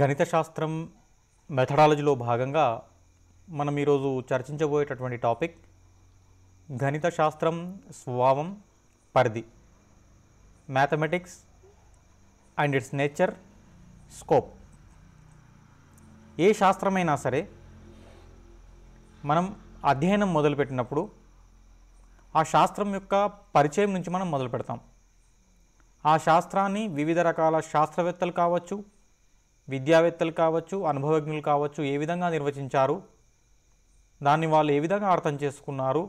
గణిత శాస్త్రం మెథడాలజీలో భాగంగా మనం ఈరోజు చర్చించబోయేటటువంటి టాపిక్ గణిత శాస్త్రం స్వభావం పరిధి mathematics and its nature scope ఏ శాస్త్రమైనా సరే మనం అధ్యయనం మొదలుపెట్టినప్పుడు ఆ శాస్త్రం యొక్క పరిచయం నుంచి మనం మొదలు పెడతాం ఆ శాస్త్రాన్ని వివిధ రకాల శాస్త్రవేత్తలు కావచ్చు విద్యావేత్తలు కావచ్చు అనుభవజ్ఞులు కావచ్చు ఏ విధంగా నిర్వచించారు దాన్ని వాళ్ళు ఏ విధంగా అర్థం చేసుకున్నారు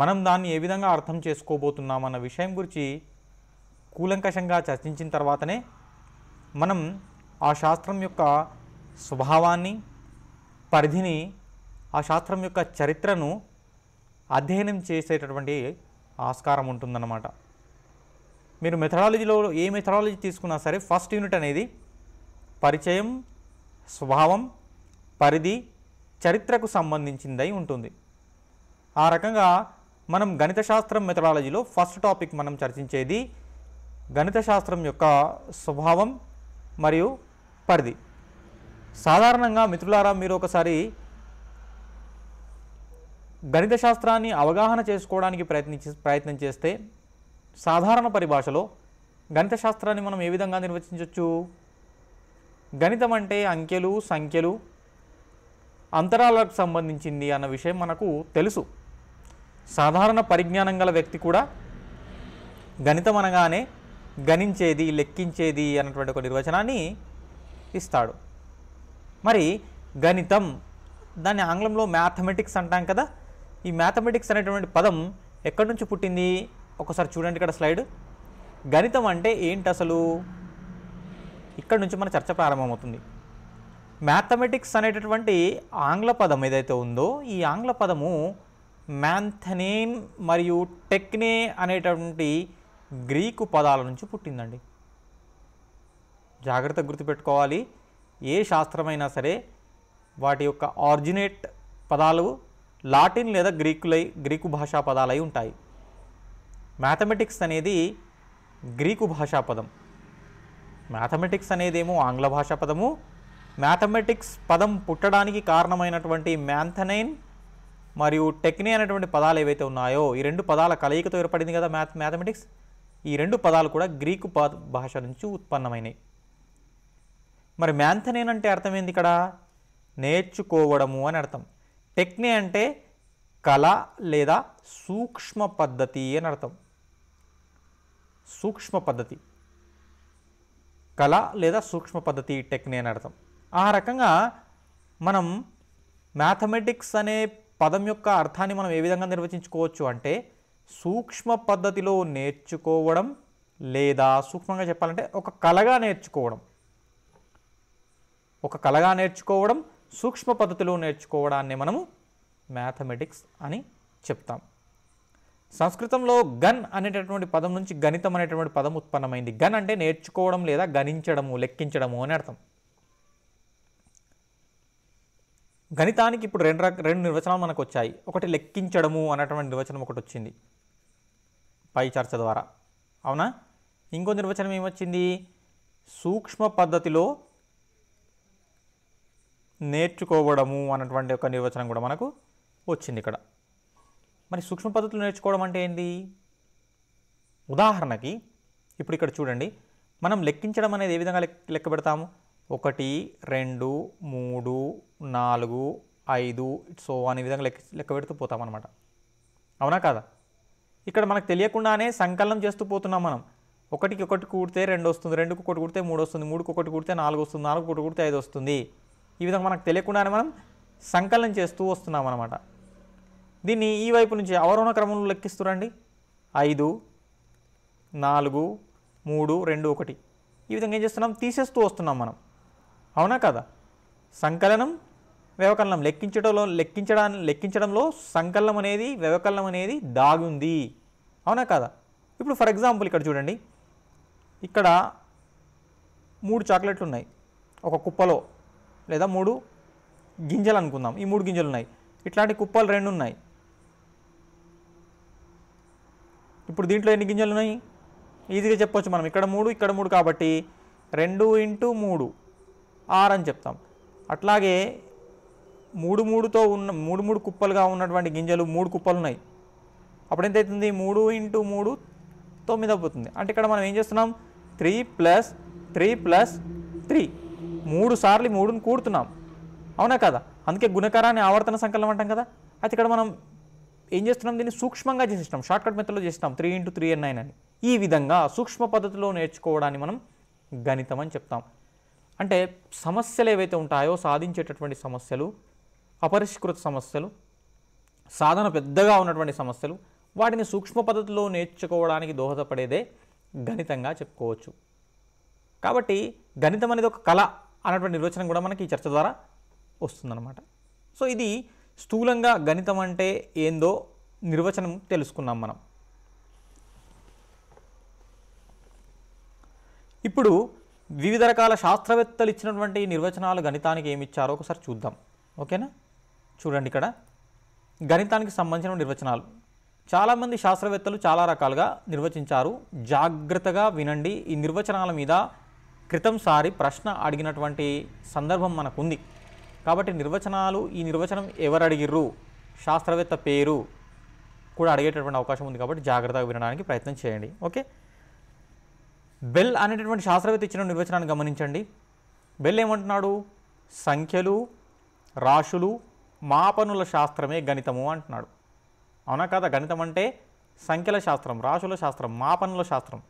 మనం దాన్ని ఏ విధంగా అర్థం చేసుకోబోతున్నాం అన్న విషయం గురించి కూలంకషంగా చర్చించిన తర్వాతనే మనం ఆ శాస్త్రం యొక్క స్వభావాన్ని పరిధిని ఆ శాస్త్రం యొక్క చరిత్రను అధ్యయనం చేసేటటువంటి ఆస్కారం ఉంటుందన్నమాట మీరు మెథడాలజీలో ఏ మెథడాలజీ తీసుకున్నా సరే ఫస్ట్ యూనిట్ అనేది పరిచయం స్వభావం పరిధి చరిత్రకు సంబంధించిందై ఉంటుంది ఆ రకంగా మనం గణిత శాస్త్రం మెథడాలజీలో ఫస్ట్ టాపిక్ మనం చర్చించేది గణిత శాస్త్రం యొక్క స్వభావం మరియు పరిధి సాధారణంగా మిత్రులారా మీరు ఒకసారి గణిత శాస్త్రాన్ని అవగాహన చేసుకోవడానికి ప్రయత్నించి ప్రయత్నం చేస్తే సాధారణ పరిభాషలో గణిత శాస్త్రాన్ని మనం ఏ విధంగా నిర్వచించవచ్చు గణితం అంటే అంకెలు సంఖ్యలు అంతరాలకు సంబంధించింది అన్న విషయం మనకు తెలుసు సాధారణ పరిజ్ఞానం గల వ్యక్తి కూడా గణితం అనగానే గణించేది లెక్కించేది అన్నటువంటి ఒక నిర్వచనాన్ని ఇస్తాడు మరి గణితం దాన్ని ఆంగ్లంలో మ్యాథమెటిక్స్ అంటాం కదా ఈ మ్యాథమెటిక్స్ అనేటువంటి పదం ఎక్కడి నుంచి పుట్టింది ఒకసారి చూడండి ఇక్కడ స్లైడ్ గణితం అంటే ఏంటి అసలు ఇక్కడ నుంచి మన చర్చ ప్రారంభమవుతుంది మ్యాథమెటిక్స్ అనేటటువంటి ఆంగ్ల పదం ఏదైతే ఉందో ఈ ఆంగ్ల పదము మ్యాన్థనేన్ మరియు టెక్నే అనేటటువంటి గ్రీకు పదాల నుంచి పుట్టిందండి జాగ్రత్త గుర్తుపెట్టుకోవాలి ఏ శాస్త్రమైనా సరే వాటి యొక్క ఆరిజినేట్ పదాలు లాటిన్ లేదా గ్రీకులై గ్రీకు భాషా పదాలై ఉంటాయి మ్యాథమెటిక్స్ అనేది గ్రీకు భాషా పదం మ్యాథమెటిక్స్ అనేదేమో ఆంగ్ల భాషా పదము మ్యాథమెటిక్స్ పదం పుట్టడానికి కారణమైనటువంటి మ్యాంథనైన్ మరియు టెక్నీ అనేటువంటి పదాలు ఏవైతే ఉన్నాయో ఈ రెండు పదాల కలయికతో ఏర్పడింది కదా మ్యాథ్ మ్యాథమెటిక్స్ ఈ రెండు పదాలు కూడా గ్రీకు భాష నుంచి ఉత్పన్నమైనవి మరి మ్యాంథనైన్ అంటే అర్థం ఏంది ఇక్కడ నేర్చుకోవడము అని అర్థం టెక్నీ అంటే కళ లేదా సూక్ష్మ పద్ధతి అని అర్థం సూక్ష్మ పద్ధతి కళ లేదా సూక్ష్మ పద్ధతి టెక్ని అని అర్థం ఆ రకంగా మనం మ్యాథమెటిక్స్ అనే పదం యొక్క అర్థాన్ని మనం ఏ విధంగా నిర్వచించుకోవచ్చు అంటే సూక్ష్మ పద్ధతిలో నేర్చుకోవడం లేదా సూక్ష్మంగా చెప్పాలంటే ఒక కళగా నేర్చుకోవడం ఒక కళగా నేర్చుకోవడం సూక్ష్మ పద్ధతిలో నేర్చుకోవడాన్ని మనము మ్యాథమెటిక్స్ అని చెప్తాం సంస్కృతంలో గన్ అనేటటువంటి పదం నుంచి గణితం అనేటటువంటి పదం ఉత్పన్నమైంది గన్ అంటే నేర్చుకోవడం లేదా గణించడము లెక్కించడము అని అర్థం గణితానికి ఇప్పుడు రెండు రక రెండు నిర్వచనాలు మనకు వచ్చాయి ఒకటి లెక్కించడము అనేటువంటి నిర్వచనం ఒకటి వచ్చింది పై చర్చ ద్వారా అవునా ఇంకో నిర్వచనం ఏమొచ్చింది సూక్ష్మ పద్ధతిలో నేర్చుకోవడము అన్నటువంటి ఒక నిర్వచనం కూడా మనకు వచ్చింది ఇక్కడ మరి సూక్ష్మ పద్ధతులు నేర్చుకోవడం అంటే ఏంటి ఉదాహరణకి ఇప్పుడు ఇక్కడ చూడండి మనం లెక్కించడం అనేది ఏ విధంగా లెక్క పెడతాము ఒకటి రెండు మూడు నాలుగు ఐదు సో అనే విధంగా లెక్క లెక్క పెడుతూ పోతాం అనమాట అవునా కాదా ఇక్కడ మనకు తెలియకుండానే సంకలనం చేస్తూ పోతున్నాం మనం ఒకటికి ఒకటి కూడితే రెండు వస్తుంది రెండుకి ఒకటి కూడితే మూడు వస్తుంది మూడుకి ఒకటి కూడితే నాలుగు వస్తుంది నాలుగు ఒకటి కూడితే ఐదు వస్తుంది ఈ విధంగా మనకు తెలియకుండానే మనం సంకలనం చేస్తూ వస్తున్నాం అనమాట దీన్ని ఈ వైపు నుంచి అవరోహణ క్రమంలో లెక్కిస్తురండి ఐదు నాలుగు మూడు రెండు ఒకటి ఈ విధంగా ఏం చేస్తున్నాం తీసేస్తూ వస్తున్నాం మనం అవునా కదా సంకలనం వ్యవకలనం లెక్కించడంలో లెక్కించడాన్ని లెక్కించడంలో సంకలనం అనేది వ్యవకలనం అనేది దాగుంది అవునా కదా ఇప్పుడు ఫర్ ఎగ్జాంపుల్ ఇక్కడ చూడండి ఇక్కడ మూడు చాక్లెట్లు ఉన్నాయి ఒక కుప్పలో లేదా మూడు గింజలు అనుకుందాం ఈ మూడు గింజలు ఉన్నాయి ఇట్లాంటి కుప్పలు రెండు ఉన్నాయి ఇప్పుడు దీంట్లో ఎన్ని గింజలు ఉన్నాయి ఈజీగా చెప్పొచ్చు మనం ఇక్కడ మూడు ఇక్కడ మూడు కాబట్టి రెండు ఇంటూ మూడు ఆరు అని చెప్తాం అట్లాగే మూడు మూడుతో ఉన్న మూడు మూడు కుప్పలుగా ఉన్నటువంటి గింజలు మూడు కుప్పలు ఉన్నాయి అప్పుడు ఎంత అవుతుంది మూడు ఇంటూ మూడు తొమ్మిది అవుతుంది అంటే ఇక్కడ మనం ఏం చేస్తున్నాం three plus three plus three మూడు సార్లు మూడుని కూడుతున్నాం అవునా కదా అందుకే గుణకారాన్ని ఆవర్తన సంకలనం అంటాం కదా అయితే ఇక్కడ మనం ఏం చేస్తున్నాం దీన్ని సూక్ష్మంగా చేసినాం షార్ట్కట్ మెథడ్లో చేస్తాం three into three and nine అని ఈ విధంగా సూక్ష్మ పద్ధతిలో నేర్చుకోవడాన్ని మనం గణితం అని చెప్తాం అంటే సమస్యలు ఏవైతే ఉంటాయో సాధించేటటువంటి సమస్యలు అపరిష్కృత సమస్యలు సాధన పెద్దగా ఉన్నటువంటి సమస్యలు వాటిని సూక్ష్మ పద్ధతిలో నేర్చుకోవడానికి దోహదపడేదే గణితంగా చెప్పుకోవచ్చు కాబట్టి గణితం అనేది ఒక కళ అన్నటువంటి నిర్వచనం కూడా మనకి ఈ చర్చ ద్వారా వస్తుందన్నమాట సో ఇది స్థూలంగా గణితం అంటే ఏందో నిర్వచనం తెలుసుకున్నాం మనం ఇప్పుడు వివిధ రకాల శాస్త్రవేత్తలు ఇచ్చినటువంటి నిర్వచనాలు గణితానికి ఏమి ఇచ్చారో ఒకసారి చూద్దాం ఓకేనా చూడండి ఇక్కడ గణితానికి సంబంధించిన నిర్వచనాలు చాలామంది శాస్త్రవేత్తలు చాలా రకాలుగా నిర్వచించారు జాగ్రత్తగా వినండి ఈ నిర్వచనాల మీద క్రితంసారి ప్రశ్న అడిగినటువంటి సందర్భం మనకుంది కాబట్టి నిర్వచనాలు ఈ నిర్వచనం ఎవరు అడిగిర్రు శాస్త్రవేత్త పేరు కూడా అడిగేటటువంటి అవకాశం ఉంది కాబట్టి జాగ్రత్తగా వినడానికి ప్రయత్నం చేయండి ఓకే బెల్ అనేటటువంటి శాస్త్రవేత్త ఇచ్చిన నిర్వచనాన్ని గమనించండి బెల్ ఏమంటున్నాడు సంఖ్యలు రాశులు మాపనుల శాస్త్రమే గణితము అంటున్నాడు అవునా కదా గణితం అంటే సంఖ్యల శాస్త్రం రాశుల శాస్త్రం మాపనుల శాస్త్రం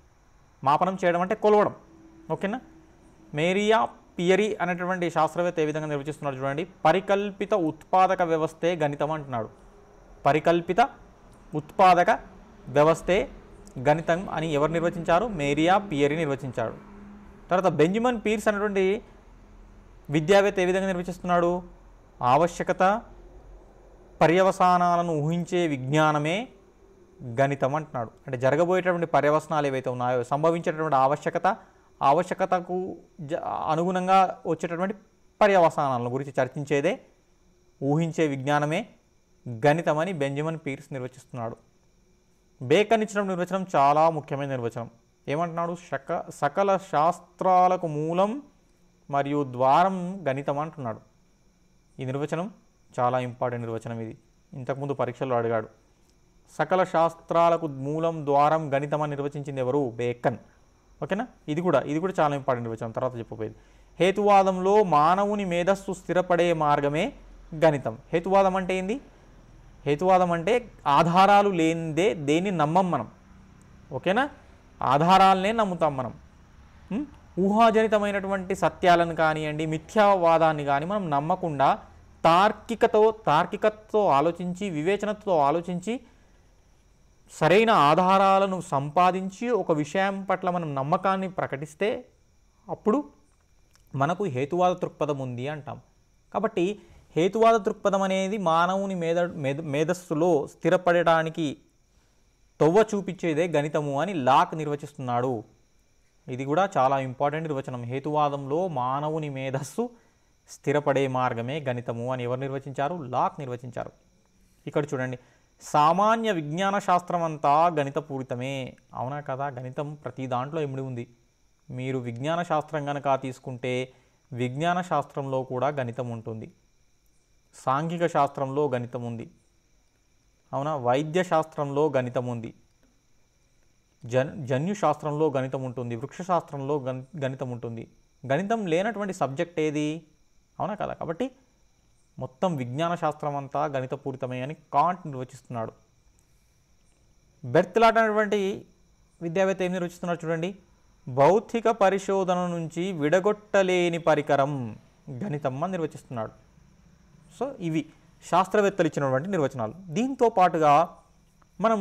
మాపనం చేయడం అంటే కొలవడం ఓకేనా మేరియా పియరీ అనేటువంటి శాస్త్రవేత్త ఏ విధంగా నిర్వచిస్తున్నాడు చూడండి పరికల్పిత ఉత్పాదక వ్యవస్థే గణితం అంటున్నాడు పరికల్పిత ఉత్పాదక వ్యవస్థే గణితం అని ఎవరు నిర్వచించారు మేరియా పియరీ నిర్వచించాడు తర్వాత బెంజమిన్ పీర్స్ అనేటువంటి విద్యావేత్త ఏ విధంగా నిర్వచిస్తున్నాడు ఆవశ్యకత పర్యవసానాలను ఊహించే విజ్ఞానమే గణితం అంటున్నాడు అంటే జరగబోయేటటువంటి పర్యవసనాలు ఏవైతే ఉన్నాయో సంభవించేటటువంటి ఆవశ్యకత ఆవశ్యకతకు అనుగుణంగా వచ్చేటటువంటి పర్యవసానాల గురించి చర్చించేదే ఊహించే విజ్ఞానమే గణితమని బెంజమిన్ పీర్స్ నిర్వచిస్తున్నాడు బేకన్ ఇచ్చిన నిర్వచనం చాలా ముఖ్యమైన నిర్వచనం ఏమంటున్నాడు సక సకల శాస్త్రాలకు మూలం మరియు ద్వారం గణితం అంటున్నాడు ఈ నిర్వచనం చాలా ఇంపార్టెంట్ నిర్వచనం ఇది ఇంతకుముందు పరీక్షలో అడిగాడు సకల శాస్త్రాలకు మూలం ద్వారం గణితం అని నిర్వచించింది ఎవరు బేకన్ ఓకేనా ఇది కూడా ఇది కూడా చాలా ఇంపార్టెంట్ వచ్చాం తర్వాత చెప్పబోయేది హేతువాదంలో మానవుని మేధస్సు స్థిరపడే మార్గమే గణితం హేతువాదం అంటే ఏంది హేతువాదం అంటే ఆధారాలు లేనిదే దేన్ని నమ్మం మనం ఓకేనా ఆధారాలనే నమ్ముతాం మనం ఊహాజనితమైనటువంటి సత్యాలను కానివ్వండి మిథ్యావాదాన్ని కానీ మనం నమ్మకుండా తార్కికతో తార్కికతో ఆలోచించి వివేచనతో ఆలోచించి సరైన ఆధారాలను సంపాదించి ఒక విషయం పట్ల మనం నమ్మకాన్ని ప్రకటిస్తే అప్పుడు మనకు హేతువాద దృక్పథం ఉంది అంటాం కాబట్టి హేతువాద దృక్పథం అనేది మానవుని మేధ మేధస్సులో స్థిరపడటానికి తొవ్వ చూపించేదే గణితము అని లాక్ నిర్వచిస్తున్నాడు ఇది కూడా చాలా ఇంపార్టెంట్ నిర్వచనం హేతువాదంలో మానవుని మేధస్సు స్థిరపడే మార్గమే గణితము అని ఎవరు నిర్వచించారు లాక్ నిర్వచించారు ఇక్కడ చూడండి సామాన్య విజ్ఞాన శాస్త్రం అంతా గణితపూరితమే అవునా కదా గణితం ప్రతి దాంట్లో ఇమిడి ఉంది మీరు విజ్ఞాన శాస్త్రం కనుక తీసుకుంటే విజ్ఞాన శాస్త్రంలో కూడా గణితం ఉంటుంది సాంఘిక శాస్త్రంలో గణితం ఉంది అవునా వైద్య శాస్త్రంలో గణితం ఉంది జన్ జన్యు శాస్త్రంలో గణితం ఉంటుంది వృక్ష శాస్త్రంలో గణితం ఉంటుంది గణితం లేనటువంటి సబ్జెక్ట్ ఏది అవునా కదా కాబట్టి మొత్తం విజ్ఞాన శాస్త్రం అంతా గణితపూరితమే అని కాంట్ నిర్వచిస్తున్నాడు బెర్త్లాట్ అనేటువంటి విద్యావేత్త ఏం నిర్వచిస్తున్నాడు చూడండి భౌతిక పరిశోధన నుంచి విడగొట్టలేని పరికరం గణితమ్మ నిర్వచిస్తున్నాడు సో ఇవి శాస్త్రవేత్తలు ఇచ్చినటువంటి నిర్వచనాలు దీంతో పాటుగా మనం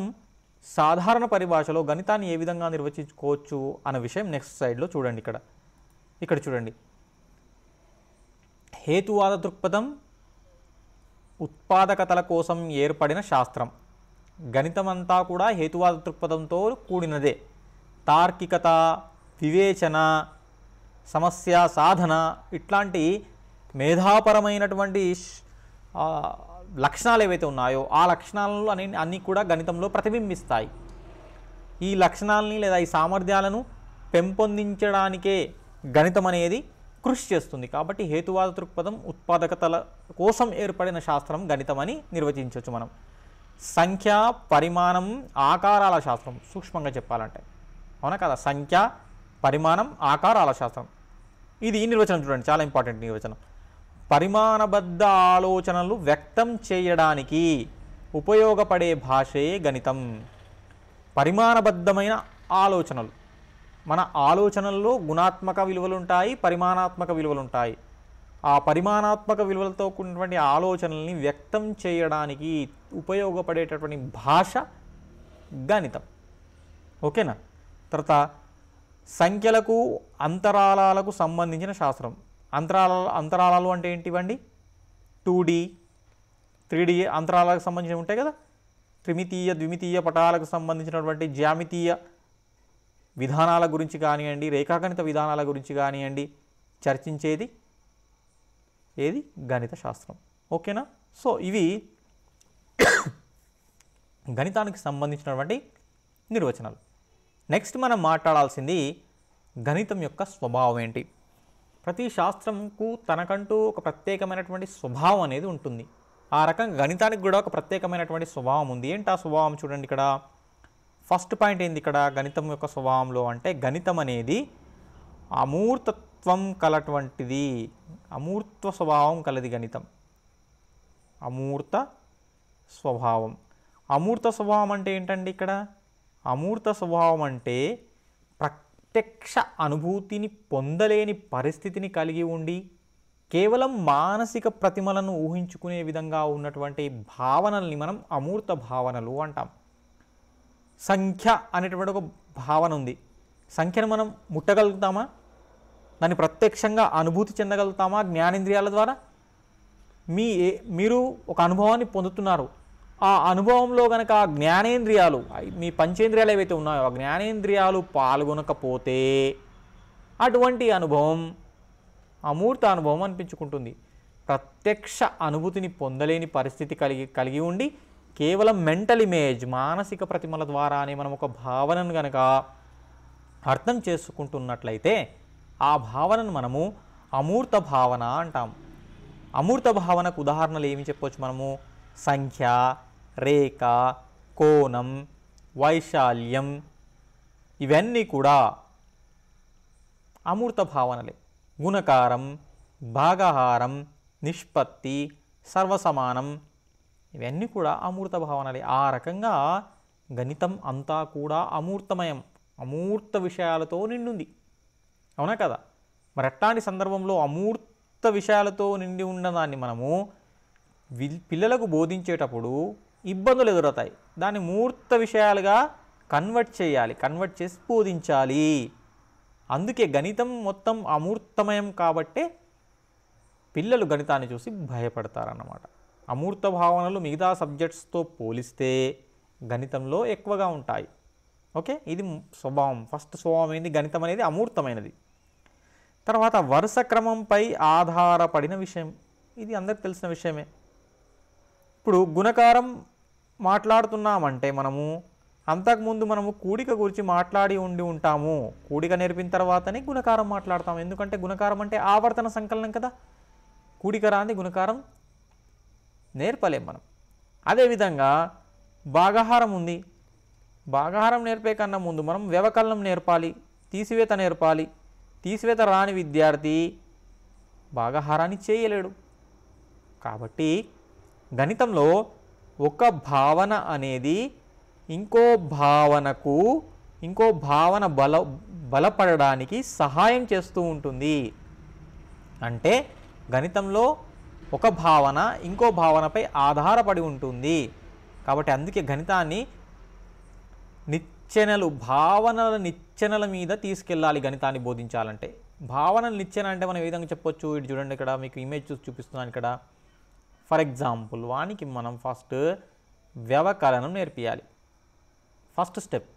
సాధారణ పరిభాషలో గణితాన్ని ఏ విధంగా నిర్వచించుకోవచ్చు అన్న విషయం నెక్స్ట్ సైడ్లో చూడండి ఇక్కడ ఇక్కడ చూడండి హేతువాద దృక్పథం ఉత్పాదకతల కోసం ఏర్పడిన శాస్త్రం గణితమంతా కూడా హేతువాద దృక్పథంతో కూడినదే తార్కికత వివేచన సమస్య సాధన ఇట్లాంటి మేధాపరమైనటువంటి లక్షణాలు ఏవైతే ఉన్నాయో ఆ లక్షణాలను అని అన్నీ కూడా గణితంలో ప్రతిబింబిస్తాయి ఈ లక్షణాలని లేదా ఈ సామర్థ్యాలను పెంపొందించడానికే గణితం అనేది కృషి చేస్తుంది కాబట్టి హేతువాద దృక్పథం ఉత్పాదకతల కోసం ఏర్పడిన శాస్త్రం గణితమని నిర్వచించవచ్చు మనం సంఖ్య పరిమాణం ఆకారాల శాస్త్రం సూక్ష్మంగా చెప్పాలంటే అవునా కదా సంఖ్య పరిమాణం ఆకారాల శాస్త్రం ఇది నిర్వచనం చూడండి చాలా ఇంపార్టెంట్ నిర్వచనం పరిమాణబద్ధ ఆలోచనలు వ్యక్తం చేయడానికి ఉపయోగపడే భాషే గణితం పరిమాణబద్ధమైన ఆలోచనలు మన ఆలోచనల్లో గుణాత్మక విలువలు ఉంటాయి పరిమాణాత్మక విలువలు ఉంటాయి ఆ పరిమాణాత్మక విలువలతో కూడినటువంటి ఆలోచనల్ని వ్యక్తం చేయడానికి ఉపయోగపడేటటువంటి భాష గణితం ఓకేనా తర్వాత సంఖ్యలకు అంతరాళాలకు సంబంధించిన శాస్త్రం అంతరాల అంతరాళాలు అంటే ఏంటివండి టూ డి త్రీ డి అంతరాలకు సంబంధించి ఉంటాయి కదా త్రిమితీయ ద్విమితీయ పటాలకు సంబంధించినటువంటి జ్యామితీయ విధానాల గురించి కానివ్వండి రేఖాగణిత విధానాల గురించి కానివ్వండి చర్చించేది ఏది గణిత శాస్త్రం ఓకేనా సో ఇవి గణితానికి సంబంధించినటువంటి నిర్వచనాలు నెక్స్ట్ మనం మాట్లాడాల్సింది గణితం యొక్క స్వభావం ఏంటి ప్రతి శాస్త్రంకు తనకంటూ ఒక ప్రత్యేకమైనటువంటి స్వభావం అనేది ఉంటుంది ఆ రకంగా గణితానికి కూడా ఒక ప్రత్యేకమైనటువంటి స్వభావం ఉంది ఏంటి ఆ స్వభావం చూడండి ఇక్కడ ఫస్ట్ పాయింట్ ఏంది ఇక్కడ గణితం యొక్క స్వభావంలో అంటే గణితం అనేది అమూర్తత్వం కలటువంటిది అమూర్త స్వభావం కలది గణితం అమూర్త స్వభావం అమూర్త స్వభావం అంటే ఏంటండి ఇక్కడ అమూర్త స్వభావం అంటే ప్రత్యక్ష అనుభూతిని పొందలేని పరిస్థితిని కలిగి ఉండి కేవలం మానసిక ప్రతిమలను ఊహించుకునే విధంగా ఉన్నటువంటి భావనల్ని మనం అమూర్త భావనలు అంటాం సంఖ్య అనేటువంటి ఒక భావన ఉంది సంఖ్యను మనం ముట్టగలుగుతామా దాన్ని ప్రత్యక్షంగా అనుభూతి చెందగలుగుతామా జ్ఞానేంద్రియాల ద్వారా మీ మీరు ఒక అనుభవాన్ని పొందుతున్నారు ఆ అనుభవంలో కనుక ఆ జ్ఞానేంద్రియాలు మీ పంచేంద్రియాలు ఏవైతే ఉన్నాయో ఆ జ్ఞానేంద్రియాలు పాల్గొనకపోతే అటువంటి అనుభవం అమూర్త అనుభవం అనిపించుకుంటుంది ప్రత్యక్ష అనుభూతిని పొందలేని పరిస్థితి కలిగి కలిగి ఉండి కేవలం మెంటల్ ఇమేజ్ మానసిక ప్రతిమల ద్వారానే మనం ఒక భావనను కనుక అర్థం చేసుకుంటున్నట్లయితే ఆ భావనను మనము అమూర్త భావన అంటాం అమూర్త భావనకు ఉదాహరణలు ఏమి చెప్పవచ్చు మనము సంఖ్య రేఖ కోణం వైశాల్యం ఇవన్నీ కూడా అమూర్త భావనలే గుణకారం భాగహారం నిష్పత్తి సర్వసమానం ఇవన్నీ కూడా అమూర్త భావనలే ఆ రకంగా గణితం అంతా కూడా అమూర్తమయం అమూర్త విషయాలతో నిండుంది అవునా కదా మరి అట్టాంటి సందర్భంలో అమూర్త విషయాలతో నిండి ఉన్నదాన్ని మనము పిల్లలకు బోధించేటప్పుడు ఇబ్బందులు ఎదురవుతాయి దాన్ని మూర్త విషయాలుగా కన్వర్ట్ చేయాలి కన్వర్ట్ చేసి బోధించాలి అందుకే గణితం మొత్తం అమూర్తమయం కాబట్టే పిల్లలు గణితాన్ని చూసి భయపడతారన్నమాట అమూర్త భావనలు మిగతా సబ్జెక్ట్స్తో పోలిస్తే గణితంలో ఎక్కువగా ఉంటాయి ఓకే ఇది స్వభావం ఫస్ట్ స్వభావం ఏంది గణితం అనేది అమూర్తమైనది తర్వాత వరుస క్రమంపై ఆధారపడిన విషయం ఇది అందరికి తెలిసిన విషయమే ఇప్పుడు గుణకారం మాట్లాడుతున్నామంటే మనము అంతకుముందు మనము కూడిక గురించి మాట్లాడి ఉండి ఉంటాము కూడిక నేర్పిన తర్వాతనే గుణకారం మాట్లాడతాము ఎందుకంటే గుణకారం అంటే ఆవర్తన సంకలనం కదా కూడిక రాంది గుణకారం నేర్పలేం మనం అదేవిధంగా భాగాహారం ఉంది భాగాహారం నేర్పే కన్నా ముందు మనం వ్యవకలనం నేర్పాలి తీసివేత నేర్పాలి తీసివేత రాని విద్యార్థి భాగాహారాన్ని చేయలేడు కాబట్టి గణితంలో ఒక భావన అనేది ఇంకో భావనకు ఇంకో భావన బల బలపడడానికి సహాయం చేస్తూ ఉంటుంది అంటే గణితంలో ఒక భావన ఇంకో భావనపై ఆధారపడి ఉంటుంది కాబట్టి అందుకే గణితాన్ని నిచ్చెనలు భావనల నిచ్చెనల మీద తీసుకెళ్ళాలి గణితాన్ని బోధించాలంటే భావన నిచ్చెన అంటే మనం ఏ విధంగా చెప్పొచ్చు ఇటు చూడండి ఇక్కడ మీకు ఇమేజ్ చూసి చూపిస్తున్నాను ఇక్కడ ఫర్ ఎగ్జాంపుల్ వానికి మనం ఫస్ట్ వ్యవకలనం నేర్పియాలి ఫస్ట్ స్టెప్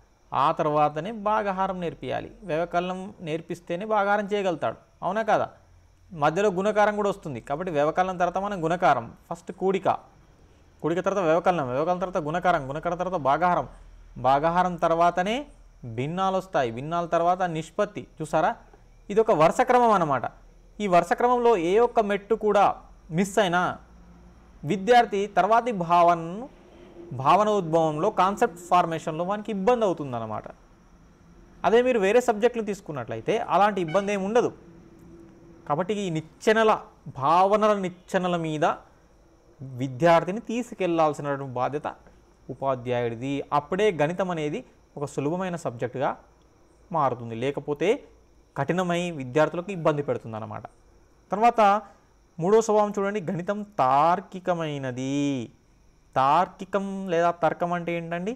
ఆ తర్వాతనే భాగహారం నేర్పియాలి వ్యవకలనం నేర్పిస్తేనే భాగాహారం చేయగలుగుతాడు అవునా కదా మధ్యలో గుణకారం కూడా వస్తుంది కాబట్టి వ్యవకలనం తర్వాత మనం గుణకారం ఫస్ట్ కూడిక కూడిక తర్వాత వ్యవకలనం వ్యవకలనం తర్వాత గుణకారం గుణకారం తర్వాత భాగాహారం భాగాహారం తర్వాతనే భిన్నాలు వస్తాయి భిన్నాల తర్వాత నిష్పత్తి చూసారా ఇది ఒక వరుస క్రమం అన్నమాట ఈ వరుస క్రమంలో ఏ ఒక్క మెట్టు కూడా మిస్ అయినా విద్యార్థి తర్వాతి భావనను భావన ఉద్భవంలో కాన్సెప్ట్ ఫార్మేషన్లో మనకి ఇబ్బంది అవుతుందన్నమాట అదే మీరు వేరే సబ్జెక్టులు తీసుకున్నట్లయితే అలాంటి ఇబ్బంది ఏమి ఉండదు కాబట్టి ఈ నిచ్చెనల భావనల నిచ్చెనల మీద విద్యార్థిని తీసుకెళ్లాల్సిన బాధ్యత ఉపాధ్యాయుడిది అప్పుడే గణితం అనేది ఒక సులభమైన సబ్జెక్టుగా మారుతుంది లేకపోతే కఠినమై విద్యార్థులకు ఇబ్బంది పెడుతుంది అన్నమాట తర్వాత మూడో స్వభావం చూడండి గణితం తార్కికమైనది తార్కికం లేదా తర్కం అంటే ఏంటండి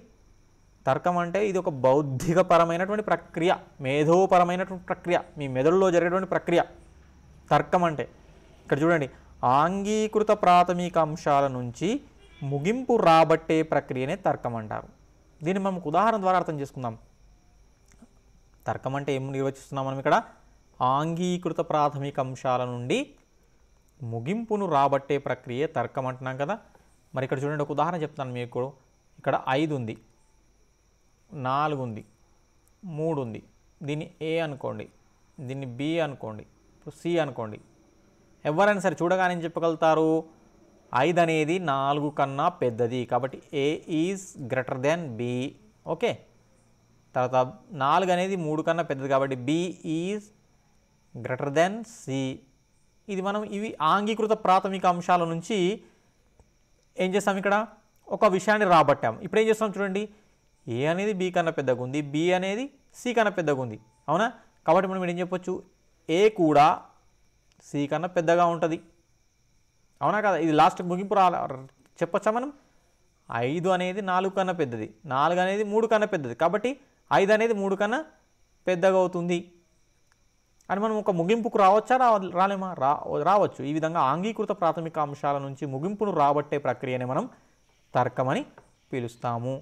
తర్కం అంటే ఇది ఒక బౌద్ధికపరమైనటువంటి ప్రక్రియ మేధోపరమైనటువంటి ప్రక్రియ మీ మెదడులో జరిగేటువంటి ప్రక్రియ తర్కం అంటే ఇక్కడ చూడండి ఆంగీకృత ప్రాథమిక అంశాల నుంచి ముగింపు రాబట్టే ప్రక్రియనే తర్కం అంటారు దీన్ని మనం ఉదాహరణ ద్వారా అర్థం చేసుకుందాం తర్కం అంటే ఏం నిర్వచిస్తున్నాం మనం ఇక్కడ ఆంగీకృత ప్రాథమిక అంశాల నుండి ముగింపును రాబట్టే ప్రక్రియ తర్కం అంటున్నాం కదా మరి ఇక్కడ చూడండి ఒక ఉదాహరణ చెప్తాను మీకు ఇక్కడ ఐదు ఉంది నాలుగు ఉంది మూడు ఉంది దీన్ని ఏ అనుకోండి దీన్ని బి అనుకోండి సో సి అనుకోండి ఎవరైనా సరే చూడగానే చెప్పగలుగుతారు ఐదు అనేది నాలుగు కన్నా పెద్దది కాబట్టి A is greater than B okay తర్వాత నాలుగు అనేది మూడు కన్నా పెద్దది కాబట్టి B is greater than C ఇది మనం ఇవి ఆంగీకృత ప్రాథమిక అంశాల నుంచి ఏం చేస్తాం ఇక్కడ ఒక విషయాన్ని రాబట్టాం ఇప్పుడు ఏం చేస్తాం చూడండి ఏ అనేది బి కన్నా పెద్దగా ఉంది బి అనేది సి కన్నా పెద్దగా ఉంది అవునా కాబట్టి మనం ఏం చెప్పొచ్చు ఏ కూడా సి కన్నా పెద్దగా ఉంటుంది అవునా కదా ఇది లాస్ట్ ముగింపు రా చెప్పచ్చా మనం ఐదు అనేది నాలుగు కన్నా పెద్దది నాలుగు అనేది మూడు కన్నా పెద్దది కాబట్టి ఐదు అనేది మూడు కన్నా పెద్దగా అవుతుంది అని మనం ఒక ముగింపుకు రావచ్చా రా రాలేమా రావచ్చు ఈ విధంగా ఆంగీకృత ప్రాథమిక అంశాల నుంచి ముగింపును రాబట్టే ప్రక్రియనే మనం తర్కమని పిలుస్తాము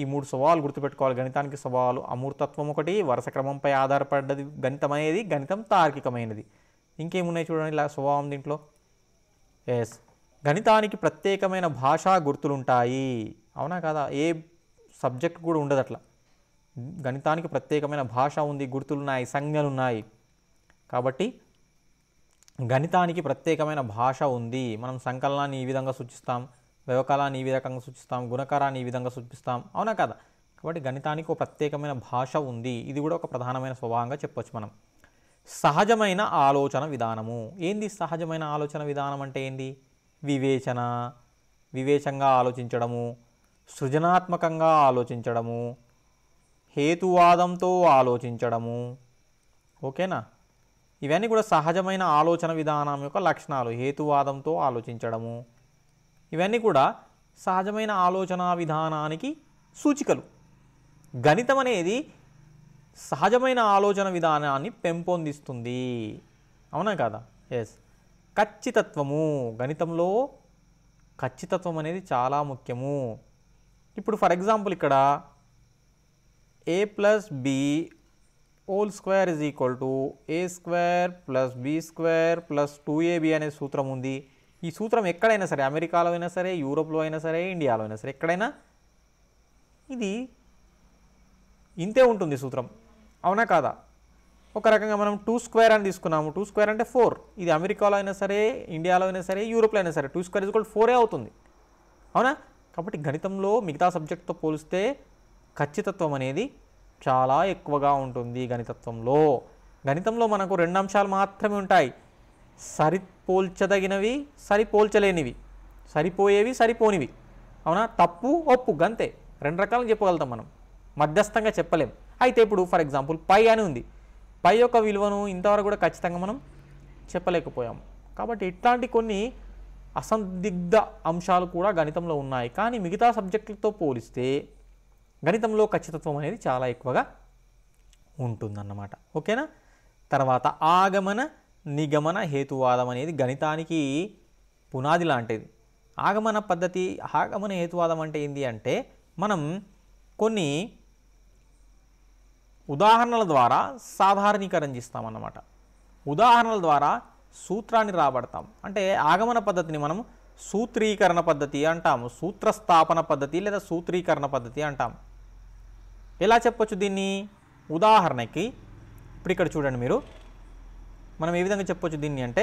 ఈ మూడు సవాలు గుర్తుపెట్టుకోవాలి గణితానికి సవాలు అమూర్తత్వం ఒకటి వరుస క్రమంపై ఆధారపడ్డది గణితం అనేది గణితం తార్కికమైనది ఇంకేమున్నాయి చూడండి ఇలా స్వభావం దీంట్లో ఎస్ గణితానికి ప్రత్యేకమైన భాషా గుర్తులుంటాయి అవునా కదా ఏ సబ్జెక్ట్ కూడా ఉండదు అట్లా గణితానికి ప్రత్యేకమైన భాష ఉంది గుర్తులున్నాయి సంజ్ఞలున్నాయి కాబట్టి గణితానికి ప్రత్యేకమైన భాష ఉంది మనం సంకలనాన్ని ఈ విధంగా సూచిస్తాం వ్యవకాలాన్ని ఈ విధంగా సూచిస్తాం గుణకారాన్ని ఈ విధంగా సూచిస్తాం అవునా కదా కాబట్టి గణితానికి ఒక ప్రత్యేకమైన భాష ఉంది ఇది కూడా ఒక ప్రధానమైన స్వభావంగా చెప్పొచ్చు మనం సహజమైన ఆలోచన విధానము ఏంది సహజమైన ఆలోచన విధానం అంటే ఏంది వివేచన వివేచంగా ఆలోచించడము సృజనాత్మకంగా ఆలోచించడము హేతువాదంతో ఆలోచించడము ఓకేనా ఇవన్నీ కూడా సహజమైన ఆలోచన విధానం యొక్క లక్షణాలు హేతువాదంతో ఆలోచించడము ఇవన్నీ కూడా సహజమైన ఆలోచన విధానానికి సూచికలు గణితం అనేది సహజమైన ఆలోచన విధానాన్ని పెంపొందిస్తుంది అవునా కదా ఎస్ ఖచ్చితత్వము గణితంలో ఖచ్చితత్వం అనేది చాలా ముఖ్యము ఇప్పుడు ఫర్ ఎగ్జాంపుల్ ఇక్కడ A plus B whole square is equal to A square plus B square plus two A B అనే సూత్రం ఉంది ఈ సూత్రం ఎక్కడైనా సరే అమెరికాలో అయినా సరే యూరోప్లో అయినా సరే ఇండియాలో అయినా సరే ఎక్కడైనా ఇది ఇంతే ఉంటుంది సూత్రం అవునా కాదా ఒక రకంగా మనం టూ స్క్వేర్ అని తీసుకున్నాము టూ స్క్వేర్ అంటే ఫోర్ ఇది అమెరికాలో అయినా సరే ఇండియాలో అయినా సరే యూరోప్లో అయినా సరే టూ స్క్వేర్ ఇస్ కూడా ఫోరే అవుతుంది అవునా కాబట్టి గణితంలో మిగతా సబ్జెక్ట్తో పోలిస్తే ఖచ్చితత్వం అనేది చాలా ఎక్కువగా ఉంటుంది గణితత్వంలో గణితంలో మనకు రెండు అంశాలు మాత్రమే ఉంటాయి సరి పోల్చదగినవి సరిపోల్చలేనివి సరిపోయేవి సరిపోనివి అవునా తప్పు ఒప్పు గంతే రెండు రకాలు చెప్పగలుగుతాం మనం మధ్యస్థంగా చెప్పలేం అయితే ఇప్పుడు ఫర్ ఎగ్జాంపుల్ పై అని ఉంది పై యొక్క విలువను ఇంతవరకు కూడా ఖచ్చితంగా మనం చెప్పలేకపోయాము కాబట్టి ఇట్లాంటి కొన్ని అసందిగ్ధ అంశాలు కూడా గణితంలో ఉన్నాయి కానీ మిగతా సబ్జెక్టులతో పోలిస్తే గణితంలో ఖచ్చితత్వం అనేది చాలా ఎక్కువగా ఉంటుందన్నమాట ఓకేనా తర్వాత ఆగమన నిగమన హేతువాదం అనేది గణితానికి పునాది లాంటిది ఆగమన పద్ధతి ఆగమన హేతువాదం అంటే ఏంటి అంటే మనం కొన్ని ఉదాహరణల ద్వారా సాధారణీకరణ చేస్తామన్నమాట ఉదాహరణల ద్వారా సూత్రాన్ని రాబడతాం అంటే ఆగమన పద్ధతిని మనం సూత్రీకరణ పద్ధతి అంటాము సూత్రస్థాపన పద్ధతి లేదా సూత్రీకరణ పద్ధతి అంటాం ఎలా చెప్పొచ్చు దీన్ని ఉదాహరణకి ఇప్పుడు ఇక్కడ చూడండి మీరు మనం ఏ విధంగా చెప్పవచ్చు దీన్ని అంటే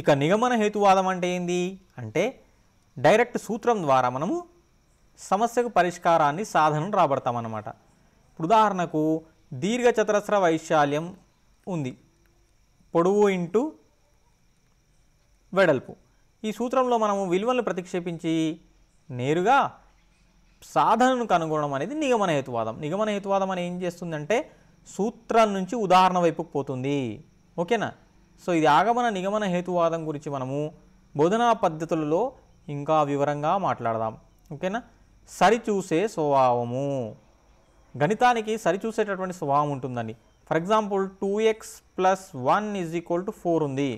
ఇక నిగమన హేతువాదం అంటే ఏంది అంటే డైరెక్ట్ సూత్రం ద్వారా మనము సమస్యకు పరిష్కారాన్ని సాధనం రాబడతామన్నమాట ఇప్పుడు ఉదాహరణకు దీర్ఘచతురస్ర వైశాల్యం ఉంది పొడవు ఇంటూ వెడల్పు ఈ సూత్రంలో మనము విలువలను ప్రతిక్షేపించి నేరుగా సాధనను కనుగొనడం అనేది నిగమన హేతువాదం నిగమన హేతువాదం అని ఏం చేస్తుందంటే సూత్రం నుంచి ఉదాహరణ వైపుకు పోతుంది ఓకేనా సో ఇది ఆగమన నిగమన హేతువాదం గురించి మనము బోధనా పద్ధతులలో ఇంకా వివరంగా మాట్లాడదాం ఓకేనా సరిచూసే స్వభావము గణితానికి సరిచూసేటటువంటి స్వభావం ఉంటుందండి for example two X plus one is equal to four ఉంది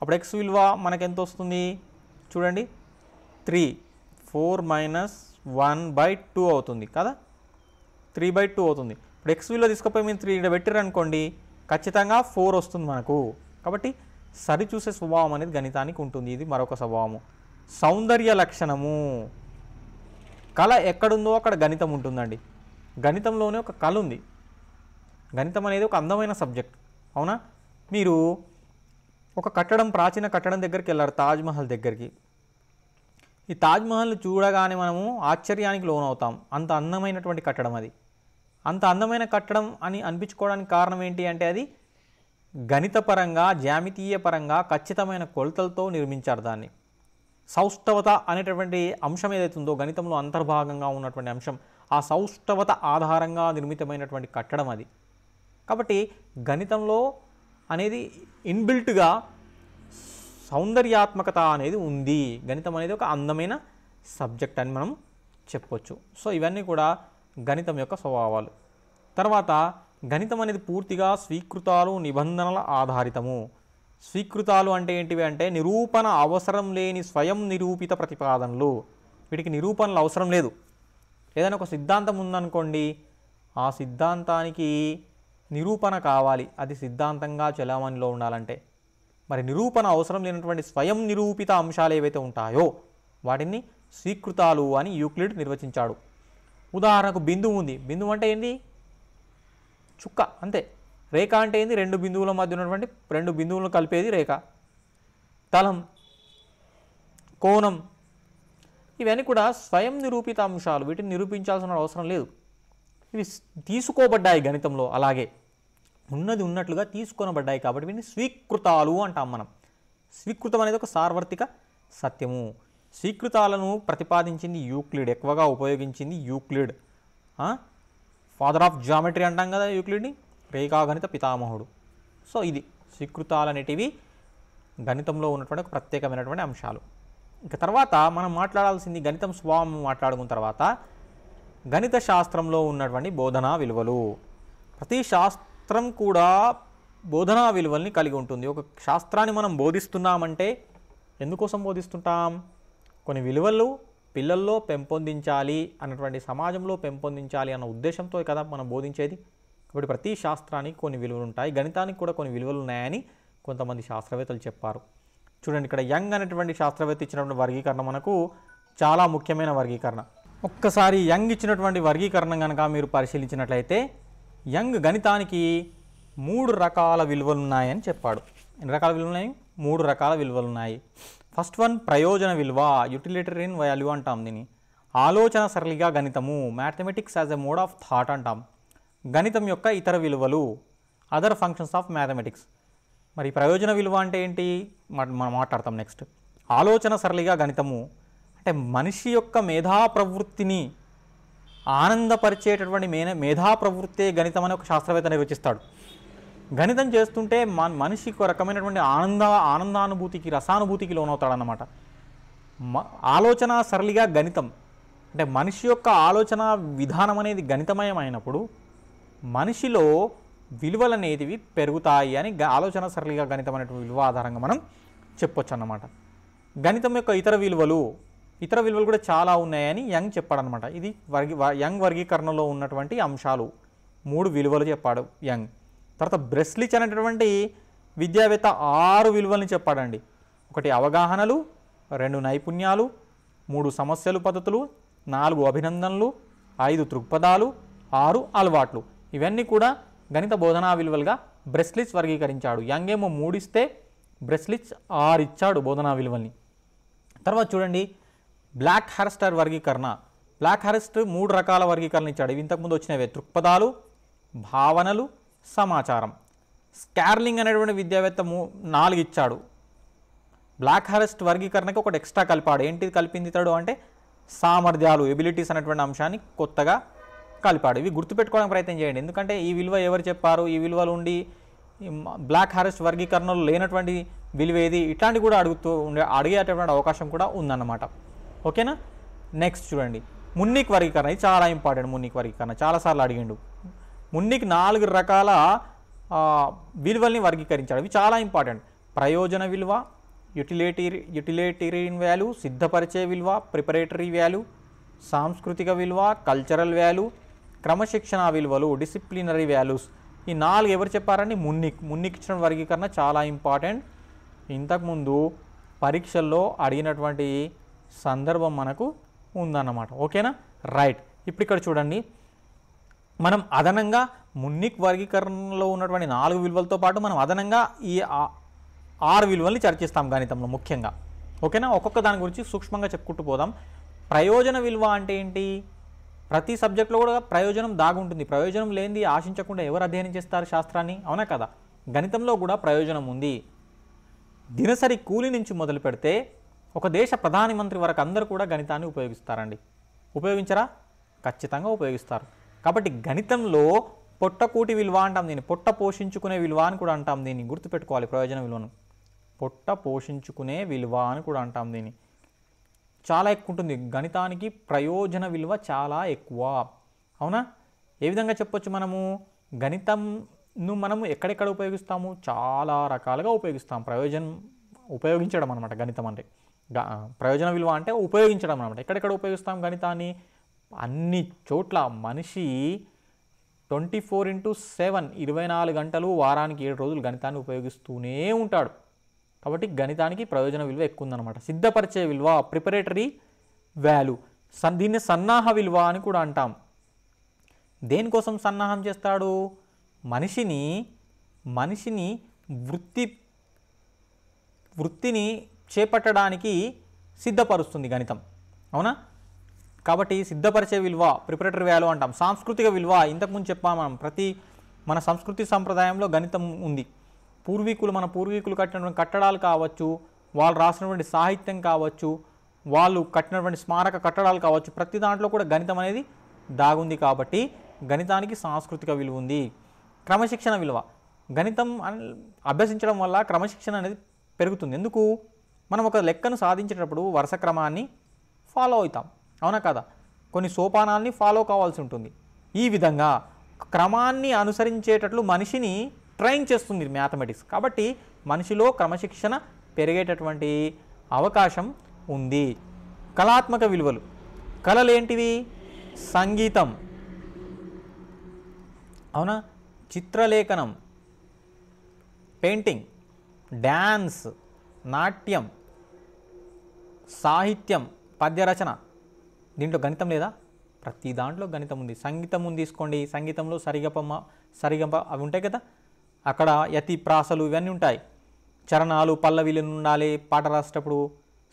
అప్పుడు ఎక్స్ విలువ మనకు ఎంత వస్తుంది చూడండి three four minus one by two అవుతుంది కదా త్రీ బై టూ అవుతుంది ఇప్పుడు ఎక్స్ విలువ తీసుకుపోయి మేము త్రీ ఇక్కడ పెట్టారు అనుకోండి ఖచ్చితంగా ఫోర్ వస్తుంది మనకు కాబట్టి సరి చూసే స్వభావం అనేది గణితానికి ఉంటుంది ఇది మరొక స్వభావము సౌందర్య లక్షణము కళ ఎక్కడుందో అక్కడ గణితం ఉంటుందండి గణితంలోనే ఒక కళ ఉంది గణితం అనేది ఒక అందమైన సబ్జెక్ట్ అవునా మీరు ఒక కట్టడం ప్రాచీన కట్టడం దగ్గరికి వెళ్ళారు తాజ్మహల్ దగ్గరికి ఈ తాజ్మహల్ని చూడగానే మనము ఆశ్చర్యానికి లోనవుతాం అంత అందమైనటువంటి కట్టడం అది అంత అందమైన కట్టడం అని అనిపించుకోవడానికి కారణం ఏంటి అంటే అది గణితపరంగా జ్యామితీయ పరంగా ఖచ్చితమైన కొలతలతో నిర్మించారు దాన్ని సౌష్ఠవత అనేటటువంటి అంశం ఏదైతే ఉందో గణితంలో అంతర్భాగంగా ఉన్నటువంటి అంశం ఆ సౌష్ఠవత ఆధారంగా నిర్మితమైనటువంటి కట్టడం అది కాబట్టి గణితంలో అనేది ఇన్బిల్ట్గా సౌందర్యాత్మకత అనేది ఉంది గణితం అనేది ఒక అందమైన సబ్జెక్ట్ అని మనం చెప్పొచ్చు సో ఇవన్నీ కూడా గణితం యొక్క స్వభావాలు తర్వాత గణితం అనేది పూర్తిగా స్వీకృతాలు నిబంధనల ఆధారితము స్వీకృతాలు అంటే ఏంటివి అంటే నిరూపణ అవసరం లేని స్వయం నిరూపిత ప్రతిపాదనలు వీటికి నిరూపణలు అవసరం లేదు ఏదైనా ఒక సిద్ధాంతం ఉందనుకోండి ఆ సిద్ధాంతానికి నిరూపణ కావాలి అది సిద్ధాంతంగా చలామణిలో ఉండాలంటే మరి నిరూపణ అవసరం లేనటువంటి స్వయం నిరూపిత అంశాలు ఏవైతే ఉంటాయో వాటిని స్వీకృతాలు అని యూక్లిడ్ నిర్వచించాడు ఉదాహరణకు బిందువు ఉంది బిందువు అంటే ఏంటి చుక్క అంతే రేఖ అంటే ఏంది రెండు బిందువుల మధ్య ఉన్నటువంటి రెండు బిందువులను కలిపేది రేఖ తలం కోణం ఇవన్నీ కూడా స్వయం నిరూపిత అంశాలు వీటిని నిరూపించాల్సిన అవసరం లేదు ఇవి తీసుకోబడ్డాయి గణితంలో అలాగే ఉన్నది ఉన్నట్లుగా తీసుకొనబడ్డాయి కాబట్టి వీటిని స్వీకృతాలు అంటాం మనం స్వీకృతం అనేది ఒక సార్వత్రిక సత్యము స్వీకృతాలను ప్రతిపాదించింది యూక్లిడ్ ఎక్కువగా ఉపయోగించింది యూక్లిడ్ ఫాదర్ ఆఫ్ జామెట్రీ అంటాం కదా యూక్లిడ్ని రేఖాగణిత పితామహుడు సో ఇది స్వీకృతాలు అనేటివి గణితంలో ఉన్నటువంటి ఒక ప్రత్యేకమైనటువంటి అంశాలు ఇక తర్వాత మనం మాట్లాడాల్సింది గణితం స్వామి మాట్లాడుకున్న తర్వాత గణిత శాస్త్రంలో ఉన్నటువంటి బోధనా విలువలు ప్రతి శాస్త్రం కూడా బోధనా విలువల్ని కలిగి ఉంటుంది ఒక శాస్త్రాన్ని మనం బోధిస్తున్నామంటే ఎందుకోసం బోధిస్తుంటాం కొన్ని విలువలు పిల్లల్లో పెంపొందించాలి అన్నటువంటి సమాజంలో పెంపొందించాలి అన్న ఉద్దేశంతో కదా మనం బోధించేది కాబట్టి ప్రతి శాస్త్రానికి కొన్ని విలువలు ఉంటాయి గణితానికి కూడా కొన్ని విలువలు ఉన్నాయని కొంతమంది శాస్త్రవేత్తలు చెప్పారు చూడండి ఇక్కడ యంగ్ అనేటువంటి శాస్త్రవేత్త ఇచ్చినటువంటి వర్గీకరణ మనకు చాలా ముఖ్యమైన వర్గీకరణ ఒక్కసారి యంగ్ ఇచ్చినటువంటి వర్గీకరణ కనుక మీరు పరిశీలించినట్లయితే యంగ్ గణితానికి మూడు రకాల విలువలు ఉన్నాయని చెప్పాడు ఎన్ని రకాల విలువలు ఉన్నాయి మూడు రకాల విలువలు ఉన్నాయి ఫస్ట్ వన్ ప్రయోజన విలువ యుటిలిటరీన్ వాల్యూ అంటాం దీన్ని ఆలోచన సరళిగా గణితము mathematics as a mode of thought అంటాం గణితం యొక్క ఇతర విలువలు అదర్ ఫంక్షన్స్ ఆఫ్ మ్యాథమెటిక్స్ మరి ప్రయోజన విలువ అంటే ఏంటి మనం మాట్లాడతాం నెక్స్ట్ ఆలోచన సరళిగా గణితము అంటే మనిషి యొక్క మేధా ప్రవృత్తిని ఆనందపరిచేటటువంటి మే మేధా ప్రవృత్తే గణితం అని ఒక శాస్త్రవేత్త నిర్వచిస్తాడు గణితం చేస్తుంటే మన మనిషి ఒక రకమైనటువంటి ఆనంద ఆనందానుభూతికి రసానుభూతికి లోనవుతాడనమాట ఆలోచన సరళిగా గణితం అంటే మనిషి యొక్క ఆలోచన విధానం అనేది గణితమయమైనప్పుడు మనిషిలో విలువలు అనేటివి పెరుగుతాయి అని ఆలోచన సరళిగా గణితం అనేటువంటి విలువ ఆధారంగా మనం చెప్పొచ్చు అన్నమాట గణితం యొక్క ఇతర విలువలు ఇతర విలువలు కూడా చాలా ఉన్నాయని యంగ్ చెప్పాడనమాట ఇది వర్గి యంగ్ వర్గీకరణలో ఉన్నటువంటి అంశాలు మూడు విలువలు చెప్పాడు యంగ్ తర్వాత బ్రెస్లిచ్ అనేటటువంటి విద్యావేత్త ఆరు విలువలను చెప్పాడండి ఒకటి అవగాహనలు రెండు నైపుణ్యాలు మూడు సమస్యలు పద్ధతులు నాలుగు అభినందనలు ఐదు దృక్పథాలు ఆరు అలవాట్లు ఇవన్నీ కూడా గణిత బోధనా విలువలుగా బ్రెస్లిచ్ వర్గీకరించాడు యంగ్ ఏమో మూడిస్తే బ్రెస్లిచ్ ఆరు ఇచ్చాడు బోధనా విలువల్ని తర్వాత చూడండి బ్లాక్ హారెస్టర్ వర్గీకరణ బ్లాక్ హారెస్ట్ మూడు రకాల వర్గీకరణ ఇచ్చాడు ఇంతకుముందు వచ్చినవే దృక్పథాలు భావనలు సమాచారం స్కార్లింగ్ అనేటువంటి విద్యావేత్త నాలుగు ఇచ్చాడు బ్లాక్ హారెస్ట్ వర్గీకరణకి ఒకటి ఎక్స్ట్రా కలిపాడు ఏంటి కలిపింది తడు అంటే సామర్థ్యాలు ఎబిలిటీస్ అనేటువంటి అంశాన్ని కొత్తగా కలిపాడు ఇవి గుర్తుపెట్టుకోవడానికి ప్రయత్నం చేయండి ఎందుకంటే ఈ విలువ ఎవరు చెప్పారు ఈ విలువలు ఉండి బ్లాక్ హారెస్ట్ వర్గీకరణలో లేనటువంటి విలువ ఏది ఇట్లాంటివి కూడా అడుగుతూ ఉండే అడిగేటటువంటి అవకాశం కూడా ఉందన్నమాట ఓకేనా నెక్స్ట్ చూడండి మున్నిక్ వర్గీకరణ ఇది చాలా ఇంపార్టెంట్ మున్నిక్ వర్గీకరణ చాలాసార్లు అడిగిండు మున్నిక్ నాలుగు రకాల విలువల్ని వర్గీకరించాడు ఇవి చాలా ఇంపార్టెంట్ ప్రయోజన విలువ యుటిలేటరీ యుటిలేటరీ వాల్యూ సిద్ధపరిచే విలువ ప్రిపరేటరీ వాల్యూ సాంస్కృతిక విలువ కల్చరల్ వాల్యూ క్రమశిక్షణ విలువలు డిసిప్లినరీ వాల్యూస్ ఈ నాలుగు ఎవరు చెప్పారండి మున్నిక్ మున్నిక్ ఇచ్చిన వర్గీకరణ చాలా ఇంపార్టెంట్ ఇంతకుముందు పరీక్షల్లో అడిగినటువంటి సందర్భం మనకు ఉందన్నమాట ఓకేనా రైట్ ఇప్పుడు ఇక్కడ చూడండి మనం అదనంగా మున్నిక్ వర్గీకరణలో ఉన్నటువంటి నాలుగు విలువలతో పాటు మనం అదనంగా ఈ ఆరు విలువల్ని చర్చిస్తాం గణితంలో ముఖ్యంగా ఓకేనా ఒక్కొక్క దాని గురించి సూక్ష్మంగా చెప్పుకుంటూ పోదాం ప్రయోజన విలువ అంటే ఏంటి ప్రతి సబ్జెక్ట్లో కూడా ప్రయోజనం దాగుంటుంది ప్రయోజనం లేనిది ఆశించకుండా ఎవరు అధ్యయనం చేస్తారు శాస్త్రాన్ని అవునా కదా గణితంలో కూడా ప్రయోజనం ఉంది దినసరి కూలి నుంచి మొదలు పెడితే ఒక దేశ ప్రధాని మంత్రి వరకు అందరూ కూడా గణితాన్ని ఉపయోగిస్తారండి ఉపయోగించరా ఖచ్చితంగా ఉపయోగిస్తారు కాబట్టి గణితంలో పొట్టకూటి విలువ అంటాం దీన్ని పొట్ట పోషించుకునే విలువ అని కూడా అంటాం దీన్ని గుర్తుపెట్టుకోవాలి ప్రయోజన విలువను పొట్ట పోషించుకునే విలువ అని కూడా అంటాం దీన్ని చాలా ఎక్కువ ఉంటుంది గణితానికి ప్రయోజన విలువ చాలా ఎక్కువ అవునా ఏ విధంగా చెప్పొచ్చు మనము గణితంను మనము ఎక్కడెక్కడ ఉపయోగిస్తాము చాలా రకాలుగా ఉపయోగిస్తాం ప్రయోజనం ఉపయోగించడం అనమాట గణితం అంటే ప్రయోజన విలువ అంటే ఉపయోగించడం అనమాట ఎక్కడెక్కడ ఉపయోగిస్తాం గణితాన్ని అన్ని చోట్ల మనిషి ట్వంటీ ఫోర్ ఇంటూ సెవెన్ ఇరవై నాలుగు గంటలు వారానికి ఏడు రోజులు గణితాన్ని ఉపయోగిస్తూనే ఉంటాడు కాబట్టి గణితానికి ప్రయోజన విలువ ఎక్కువ ఉందన్నమాట సిద్ధపరిచే విలువ ప్రిపరేటరీ వాల్యూ సన్ దీన్ని సన్నాహ విలువ అని కూడా అంటాం దేనికోసం సన్నాహం చేస్తాడు మనిషిని మనిషిని వృత్తి వృత్తిని చేపట్టడానికి సిద్ధపరుస్తుంది గణితం అవునా కాబట్టి సిద్ధపరిచే విలువ ప్రిపరేటరీ వాల్యూ అంటాం సాంస్కృతిక విలువ ఇంతకుముందు చెప్పాము మనం ప్రతి మన సంస్కృతి సంప్రదాయంలో గణితం ఉంది పూర్వీకులు మన పూర్వీకులు కట్టినటువంటి కట్టడాలు కావచ్చు వాళ్ళు రాసినటువంటి సాహిత్యం కావచ్చు వాళ్ళు కట్టినటువంటి స్మారక కట్టడాలు కావచ్చు ప్రతి దాంట్లో కూడా గణితం అనేది దాగుంది కాబట్టి గణితానికి సాంస్కృతిక విలువ ఉంది క్రమశిక్షణ విలువ గణితం అభ్యసించడం వల్ల క్రమశిక్షణ అనేది పెరుగుతుంది ఎందుకు మనం ఒక లెక్కను సాధించేటప్పుడు వరుస క్రమాన్ని ఫాలో అవుతాం అవునా కదా కొన్ని సోపానాల్ని ఫాలో కావాల్సి ఉంటుంది ఈ విధంగా క్రమాన్ని అనుసరించేటట్లు మనిషిని ట్రైన్ చేస్తుంది మ్యాథమెటిక్స్ కాబట్టి మనిషిలో క్రమశిక్షణ పెరిగేటటువంటి అవకాశం ఉంది కళాత్మక విలువలు కళలు ఏంటివి సంగీతం అవునా చిత్రలేఖనం పెయింటింగ్ డ్యాన్స్ నాట్యం సాహిత్యం పద్యరచన దీంట్లో గణితం లేదా ప్రతి దాంట్లో గణితం ఉంది సంగీతం ఉంది తీసుకోండి సంగీతంలో సరిగపమ్మ సరిగప అవి ఉంటాయి కదా అక్కడ యతి ప్రాసలు ఇవన్నీ ఉంటాయి చరణాలు పల్లవిలు ఉండాలి పాట రాసేటప్పుడు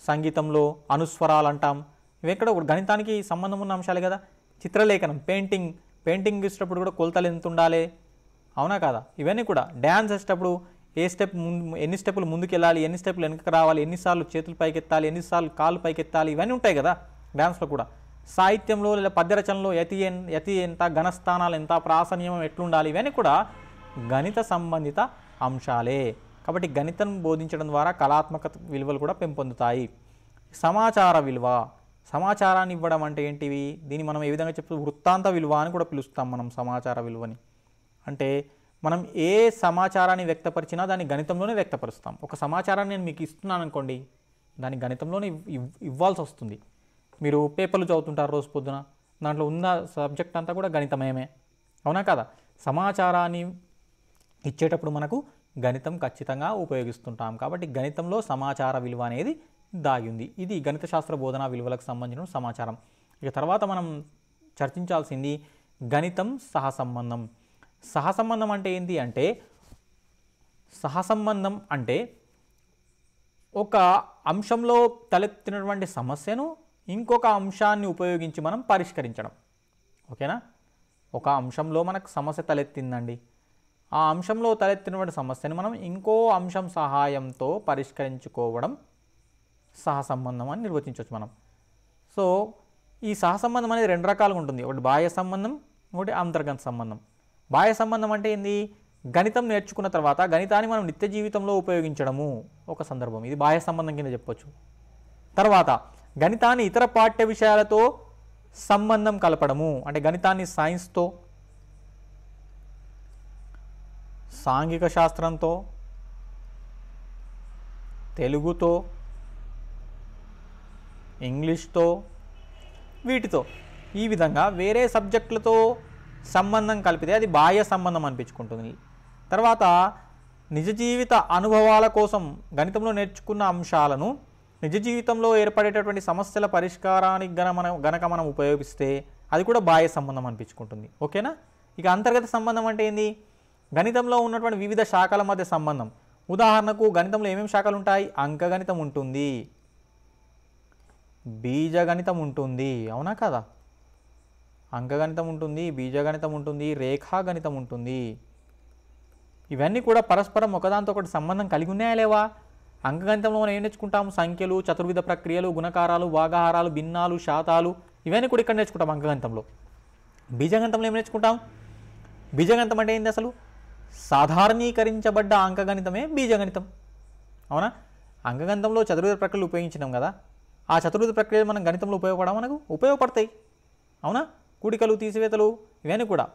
సంగీతంలో అనుస్వరాలు అంటాం ఇవి ఎక్కడ గణితానికి సంబంధం ఉన్న అంశాలే కదా చిత్రలేఖనం పెయింటింగ్ పెయింటింగ్ ఇచ్చేటప్పుడు కూడా కొలతలు ఎంత ఉండాలి అవునా కాదా ఇవన్నీ కూడా డ్యాన్స్ వేసేటప్పుడు ఏ స్టెప్ ముందు ఎన్ని స్టెప్పులు ముందుకు వెళ్ళాలి ఎన్ని స్టెప్పులు వెనక రావాలి ఎన్నిసార్లు చేతులు పైకెత్తాలి ఎన్నిసార్లు కాళ్ళు పైకెత్తాలి ఇవన్నీ ఉంటాయి కదా డ్యాన్స్లో కూడా సాహిత్యంలో లేదా పద్యరచనలో యతి యతి ఎంత ఘనస్థానాలు ఎంత ప్రాసనీయం ఎట్లుండాలి ఇవన్నీ కూడా గణిత సంబంధిత అంశాలే కాబట్టి గణితం బోధించడం ద్వారా కళాత్మక విలువలు కూడా పెంపొందుతాయి సమాచార విలువ సమాచారాన్ని ఇవ్వడం అంటే ఏంటివి దీన్ని మనం ఏ విధంగా చెప్తూ వృత్తాంత విలువ అని కూడా పిలుస్తాం మనం సమాచార విలువని అంటే మనం ఏ సమాచారాన్ని వ్యక్తపరిచినా దాన్ని గణితంలోనే వ్యక్తపరుస్తాం ఒక సమాచారాన్ని నేను మీకు ఇస్తున్నాను అనుకోండి దాన్ని గణితంలోనే ఇవ్వాల్సి వస్తుంది మీరు పేపర్లు చదువుతుంటారు రోజు పొద్దున దాంట్లో ఉన్న సబ్జెక్ట్ అంతా కూడా గణితమయమే అవునా కదా సమాచారాన్ని ఇచ్చేటప్పుడు మనకు గణితం ఖచ్చితంగా ఉపయోగిస్తుంటాం కాబట్టి గణితంలో సమాచార విలువ అనేది దాగింది ఇది గణిత శాస్త్ర బోధనా విలువలకు సంబంధించిన సమాచారం ఇక తర్వాత మనం చర్చించాల్సింది గణితం సహసంబంధం సహసంబంధం అంటే ఏంటి అంటే సహసంబంధం అంటే ఒక అంశంలో తలెత్తినటువంటి సమస్యను ఇంకొక అంశాన్ని ఉపయోగించి మనం పరిష్కరించడం ఓకేనా ఒక అంశంలో మనకు సమస్య తలెత్తిందండి ఆ అంశంలో తలెత్తినటువంటి సమస్యను మనం ఇంకో అంశం సహాయంతో పరిష్కరించుకోవడం సహసంబంధం అని నిర్వచించవచ్చు మనం సో ఈ సహసంబంధం అనేది రెండు రకాలుగా ఉంటుంది ఒకటి బాహ్య సంబంధం ఒకటి అంతర్గత సంబంధం బాహ్య సంబంధం అంటే ఏంది గణితం నేర్చుకున్న తర్వాత గణితాన్ని మనం నిత్య జీవితంలో ఉపయోగించడము ఒక సందర్భం ఇది బాహ్య సంబంధం కింద చెప్పొచ్చు తర్వాత గణితాన్ని ఇతర పాఠ్య విషయాలతో సంబంధం కలపడము అంటే గణితాన్ని సైన్స్తో సాంఘిక శాస్త్రంతో తెలుగుతో ఇంగ్లీష్తో వీటితో ఈ విధంగా వేరే సబ్జెక్టులతో సంబంధం కలిపితే అది బాహ్య సంబంధం అనిపించుకుంటుంది తర్వాత నిజ జీవిత అనుభవాల కోసం గణితంలో నేర్చుకున్న అంశాలను నిజ జీవితంలో ఏర్పడేటటువంటి సమస్యల పరిష్కారానికి గన మనం గనక మనం ఉపయోగిస్తే అది కూడా బాహ్య సంబంధం అనిపించుకుంటుంది ఓకేనా ఇక అంతర్గత సంబంధం అంటే ఏంది గణితంలో ఉన్నటువంటి వివిధ శాఖల మధ్య సంబంధం ఉదాహరణకు గణితంలో ఏమేమి శాఖలు ఉంటాయి అంకగణితం ఉంటుంది బీజగణితం ఉంటుంది అవునా కదా అంకగణితం ఉంటుంది బీజగణితం ఉంటుంది రేఖాగణితం ఉంటుంది ఇవన్నీ కూడా పరస్పరం ఒకదాంతో ఒకటి సంబంధం కలిగి ఉన్నాయా లేవా అంకగణితంలో మనం ఏం నేర్చుకుంటాం సంఖ్యలు చతుర్విధ ప్రక్రియలు గుణకారాలు భాగాహారాలు భిన్నాలు శాతాలు ఇవన్నీ కూడా ఇక్కడ నేర్చుకుంటాం అంకగణితంలో బీజగణితంలో ఏం నేర్చుకుంటాం బీజగణితం అంటే ఏంది అసలు సాధారణీకరించబడ్డ అంకగణితమే బీజగణితం అవునా అంకగణితంలో చతుర్విధ ప్రక్రియలు ఉపయోగించినాం కదా ఆ చతుర్విధ ప్రక్రియలు మనం గణితంలో ఉపయోగపడా మనకు ఉపయోగపడతాయి అవునా కూడికలు తీసివేతలు ఇవన్నీ కూడా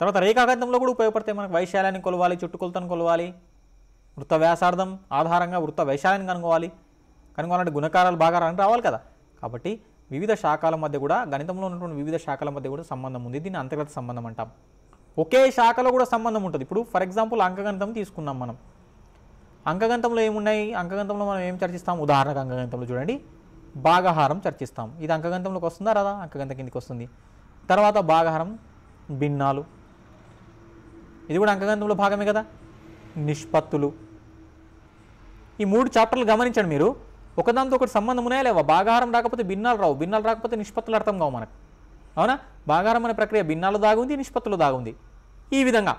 తర్వాత రేఖాగంధంలో కూడా ఉపయోగపడతాయి మనకు వైశాల్యాన్ని కొలవాలి చుట్టుకొలతను కొలవాలి వృత్త వ్యాసార్థం ఆధారంగా వృత్త వైశాల్యాన్ని కనుక్కోవాలి కనుక్కోవాలంటే గుణకారాలు బాగా రావాలి కదా కాబట్టి వివిధ శాఖల మధ్య కూడా గణితంలో ఉన్నటువంటి వివిధ శాఖల మధ్య కూడా సంబంధం ఉంది దీన్ని అంతర్గత సంబంధం అంటాం ఒకే శాఖలో కూడా సంబంధం ఉంటుంది ఇప్పుడు ఫర్ ఎగ్జాంపుల్ అంకగణితం తీసుకున్నాం మనం అంకగణితంలో ఏమున్నాయి అంకగణితంలో మనం ఏం చర్చిస్తాం ఉదాహరణకు అంకగణితంలో చూడండి భాగహారం చర్చిస్తాం ఇది అంకగణితంలోకి వస్తుందా రాదా అంకగణితం కిందకి వస్తుంది తర్వాత భాగహారం భిన్నాలు ఇది కూడా అంకగంధంలో భాగమే కదా నిష్పత్తులు ఈ మూడు చాప్టర్లు గమనించండి మీరు ఒకదాంతో ఒకటి సంబంధం ఉన్నాయా లేవా భాగాహారం రాకపోతే భిన్నాలు రావు భిన్నాలు రాకపోతే నిష్పత్తులు అర్థం కావు మనకు అవునా భాగాహారం అనే ప్రక్రియ భిన్నాలు దాగుంది నిష్పత్తులు దాగుంది ఈ విధంగా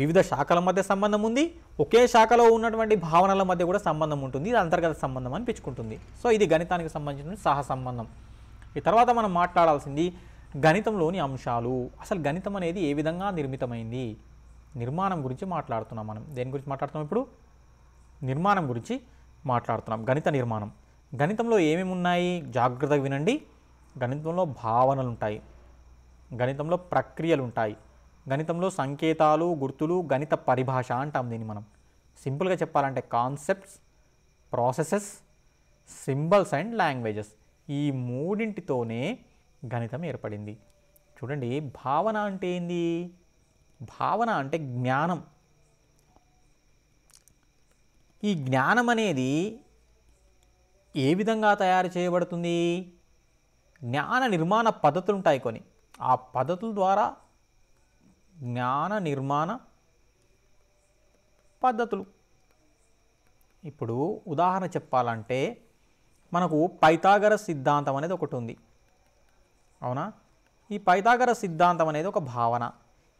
వివిధ శాఖల మధ్య సంబంధం ఉంది ఒకే శాఖలో ఉన్నటువంటి భావనల మధ్య కూడా సంబంధం ఉంటుంది ఇది అంతర్గత సంబంధం అనిపించుకుంటుంది సో ఇది గణితానికి సంబంధించిన సహసంబంధం ఈ తర్వాత మనం మాట్లాడాల్సింది గణితంలోని అంశాలు అసలు గణితం అనేది ఏ విధంగా నిర్మితమైంది నిర్మాణం గురించి మాట్లాడుతున్నాం మనం దేని గురించి మాట్లాడుతున్నాం ఇప్పుడు నిర్మాణం గురించి మాట్లాడుతున్నాం గణిత నిర్మాణం గణితంలో ఏమేమి ఉన్నాయి జాగ్రత్తగా వినండి గణితంలో భావనలు ఉంటాయి గణితంలో ప్రక్రియలు ఉంటాయి గణితంలో సంకేతాలు గుర్తులు గణిత పరిభాష అంటాం దీన్ని మనం సింపుల్గా చెప్పాలంటే concepts processes symbols and languages ఈ మూడింటితోనే గణితం ఏర్పడింది చూడండి భావన అంటే ఏంది భావన అంటే జ్ఞానం ఈ జ్ఞానం అనేది ఏ విధంగా తయారు చేయబడుతుంది జ్ఞాన నిర్మాణ పద్ధతులు ఉంటాయి కొన్ని ఆ పద్ధతుల ద్వారా జ్ఞాన నిర్మాణ పద్ధతులు ఇప్పుడు ఉదాహరణ చెప్పాలంటే మనకు పైతాగర సిద్ధాంతం అనేది ఒకటి ఉంది అవునా ఈ పైతాగర సిద్ధాంతం అనేది ఒక భావన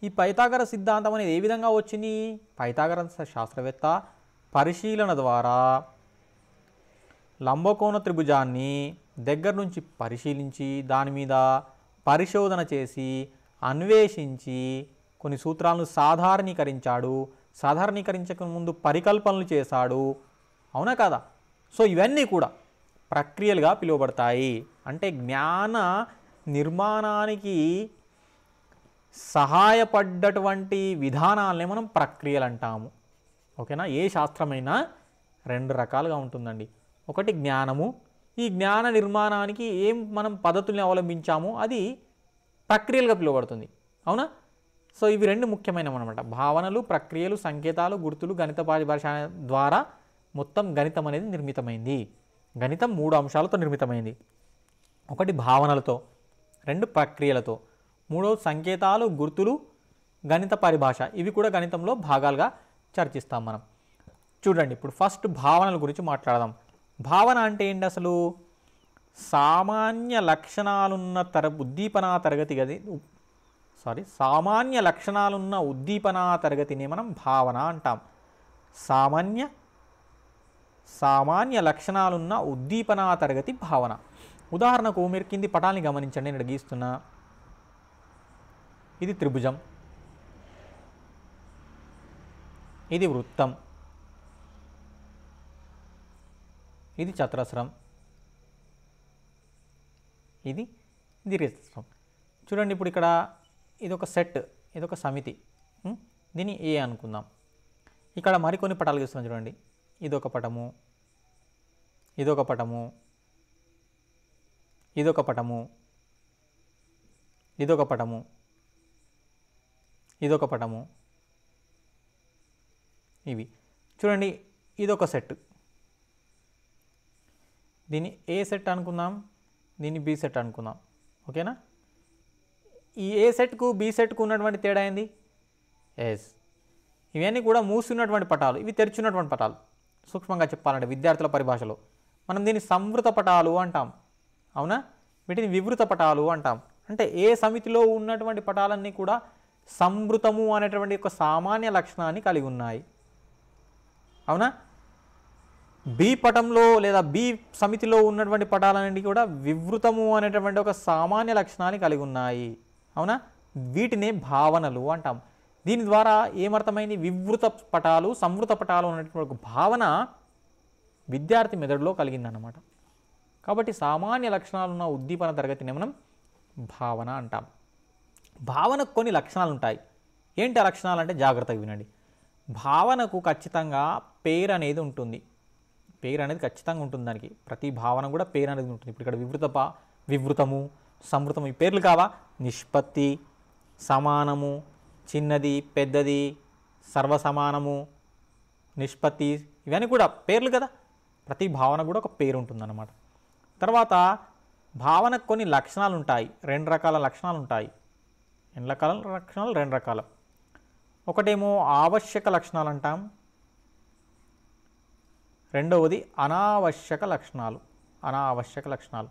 ఈ పైతాగర సిద్ధాంతం అనేది ఏ విధంగా వచ్చింది పైతాగర శాస్త్రవేత్త పరిశీలన ద్వారా లంబకోణ త్రిభుజాన్ని దగ్గర నుంచి పరిశీలించి దాని మీద పరిశోధన చేసి అన్వేషించి కొన్ని సూత్రాలను సాధారణీకరించాడు సాధారణీకరించక ముందు పరికల్పనలు చేశాడు అవునా కదా సో ఇవన్నీ కూడా ప్రక్రియలుగా పిలువబడతాయి అంటే జ్ఞాన నిర్మాణానికి సహాయపడ్డటువంటి విధానాలనే మనం ప్రక్రియలు అంటాము ఓకేనా ఏ శాస్త్రమైనా రెండు రకాలుగా ఉంటుందండి ఒకటి జ్ఞానము ఈ జ్ఞాన నిర్మాణానికి ఏం మనం పద్ధతుల్ని అవలంబించామో అది ప్రక్రియలుగా పిలువబడుతుంది అవునా సో ఇవి రెండు ముఖ్యమైనవి అనమాట భావనలు ప్రక్రియలు సంకేతాలు గుర్తులు గణిత పారిభాష ద్వారా మొత్తం గణితం అనేది నిర్మితమైంది గణితం మూడు అంశాలతో నిర్మితమైంది ఒకటి భావనలతో రెండు ప్రక్రియలతో మూడవ సంకేతాలు గుర్తులు గణిత పరిభాష ఇవి కూడా గణితంలో భాగాలుగా చర్చిస్తాం మనం చూడండి ఇప్పుడు ఫస్ట్ భావనల గురించి మాట్లాడదాం భావన అంటే ఏంటి అసలు సామాన్య లక్షణాలున్న తర ఉద్దీపన తరగతి గది సారీ సామాన్య లక్షణాలున్న ఉద్దీపన తరగతిని మనం భావన అంటాం సామాన్య సామాన్య లక్షణాలున్న ఉద్దీపన తరగతి భావన ఉదాహరణకు మీరు కింది పటాన్ని గమనించండి నేను గీస్తున్నా ఇది త్రిభుజం ఇది వృత్తం ఇది చతురస్రం ఇది దీర్ఘచతురస్రం చూడండి ఇప్పుడు ఇక్కడ ఇది ఒక సెట్ ఇది ఒక సమితి దీన్ని ఏ అనుకుందాం ఇక్కడ మరికొన్ని పటాలు గీస్తున్నాం చూడండి ఇదొక పటము ఇదొక పటము ఇదొక పటము ఇదొక పటము ఇదొక పటము ఇవి చూడండి ఇదొక సెట్ దీన్ని ఏ సెట్ అనుకుందాం దీన్ని బి సెట్ అనుకుందాం ఓకేనా ఈ ఏ సెట్కు బి సెట్కు ఉన్నటువంటి తేడా ఏంది ఎస్ ఇవన్నీ కూడా మూసున్నటువంటి పటాలు ఇవి తెరిచున్నటువంటి పటాలు సూక్ష్మంగా చెప్పాలంటే విద్యార్థుల పరిభాషలో మనం దీన్ని సంవృత పటాలు అంటాం అవునా వీటిని వివృత పటాలు అంటాం అంటే ఏ సమితిలో ఉన్నటువంటి పటాలన్నీ కూడా సంవృతము అనేటువంటి ఒక సామాన్య లక్షణాన్ని కలిగి ఉన్నాయి అవునా బి పటంలో లేదా బి సమితిలో ఉన్నటువంటి పటాలన్నీ కూడా వివృతము అనేటువంటి ఒక సామాన్య లక్షణాన్ని కలిగి ఉన్నాయి అవునా వీటినే భావనలు అంటాం దీని ద్వారా ఏమర్థమైంది వివృత పటాలు సంవృత పటాలు అనేటువంటి భావన విద్యార్థి మెదడులో కలిగిందన్నమాట కాబట్టి సామాన్య లక్షణాలున్న ఉద్దీపన తరగతిని మనం భావన అంటాం భావనకు కొన్ని లక్షణాలు ఉంటాయి ఏంటి ఆ లక్షణాలు అంటే జాగ్రత్తగా వినండి భావనకు ఖచ్చితంగా పేరు అనేది ఉంటుంది పేరు అనేది ఖచ్చితంగా ఉంటుంది దానికి ప్రతి భావన కూడా పేరు అనేది ఉంటుంది ఇప్పుడు ఇక్కడ వివృత వివృతము సంవృతము ఈ పేర్లు కావా నిష్పత్తి సమానము చిన్నది పెద్దది సర్వసమానము నిష్పత్తి ఇవన్నీ కూడా పేర్లు కదా ప్రతి భావన కూడా ఒక పేరు ఉంటుందన్నమాట తర్వాత భావనకు కొన్ని లక్షణాలు ఉంటాయి రెండు రకాల లక్షణాలు ఉంటాయి ఎన్ని రకాల లక్షణాలు రెండు రకాల ఒకటేమో ఆవశ్యక లక్షణాలు అంటాం రెండవది అనావశ్యక లక్షణాలు అనావశ్యక లక్షణాలు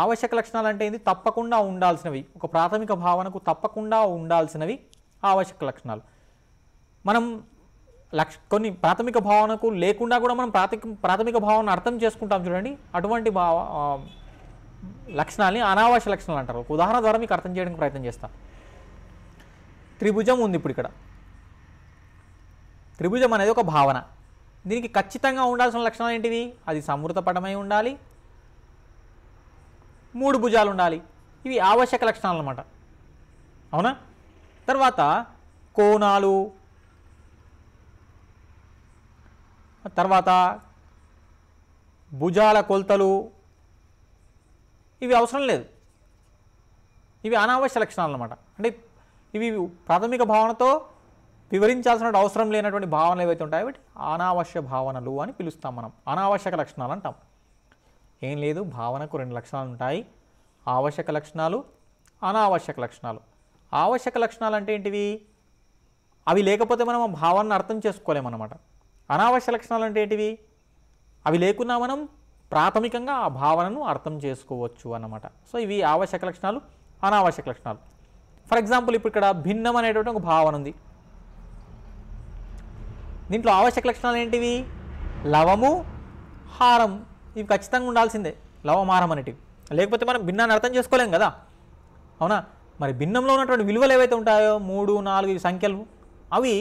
ఆవశ్యక లక్షణాలు అంటే ఏంది తప్పకుండా ఉండాల్సినవి ఒక ప్రాథమిక భావనకు తప్పకుండా ఉండాల్సినవి ఆవశ్యక లక్షణాలు మనం లక్ష కొన్ని ప్రాథమిక భావనకు లేకుండా కూడా మనం ప్రాథమిక ప్రాథమిక భావనను అర్థం చేసుకుంటాం చూడండి అటువంటి భావ లక్షణాలని అనావశ్య లక్షణాలు అంటారు ఒక ఉదాహరణ ద్వారా మీకు అర్థం చేయడానికి ప్రయత్నం చేస్తాను త్రిభుజం ఉంది ఇప్పుడు ఇక్కడ త్రిభుజం అనేది ఒక భావన దీనికి ఖచ్చితంగా ఉండాల్సిన లక్షణాలు ఏంటివి అది సమృతపడమై ఉండాలి మూడు భుజాలు ఉండాలి ఇవి ఆవశ్యక లక్షణాలు అన్నమాట అవునా తర్వాత కోణాలు తర్వాత భుజాల కొలతలు ఇవి అవసరం లేదు ఇవి అనావశ్య లక్షణాలు అన్నమాట అంటే ఇవి ప్రాథమిక భావనతో వివరించాల్సిన అవసరం లేనటువంటి భావనలు ఏవైతే ఉంటాయో అనావశ్య భావనలు అని పిలుస్తాం మనం అనావశ్యక లక్షణాలు అంటాం ఏం లేదు భావనకు రెండు లక్షణాలు ఉంటాయి ఆవశ్యక లక్షణాలు అనావశ్యక లక్షణాలు ఆవశ్యక లక్షణాలు అంటే ఏంటివి అవి లేకపోతే మనం ఆ భావాన్ని అర్థం చేసుకోలేమన్నమాట అనావశ్య లక్షణాలు అంటే ఏంటివి అవి లేకున్నా మనం ప్రాథమికంగా ఆ భావనను అర్థం చేసుకోవచ్చు అన్నమాట సో ఇవి ఆవశ్యక లక్షణాలు అనావశ్యక లక్షణాలు ఫర్ ఎగ్జాంపుల్ ఇప్పుడు ఇక్కడ భిన్నం అనేటువంటి ఒక భావన ఉంది దీంట్లో ఆవశ్యక లక్షణాలు ఏంటివి లవము హారం ఇవి ఖచ్చితంగా ఉండాల్సిందే లవమారం అనేటివి లేకపోతే మనం భిన్నాన్ని అర్థం చేసుకోలేం కదా అవునా మరి భిన్నంలో ఉన్నటువంటి విలువలు ఏవైతే ఉంటాయో మూడు నాలుగు సంఖ్యలు అవి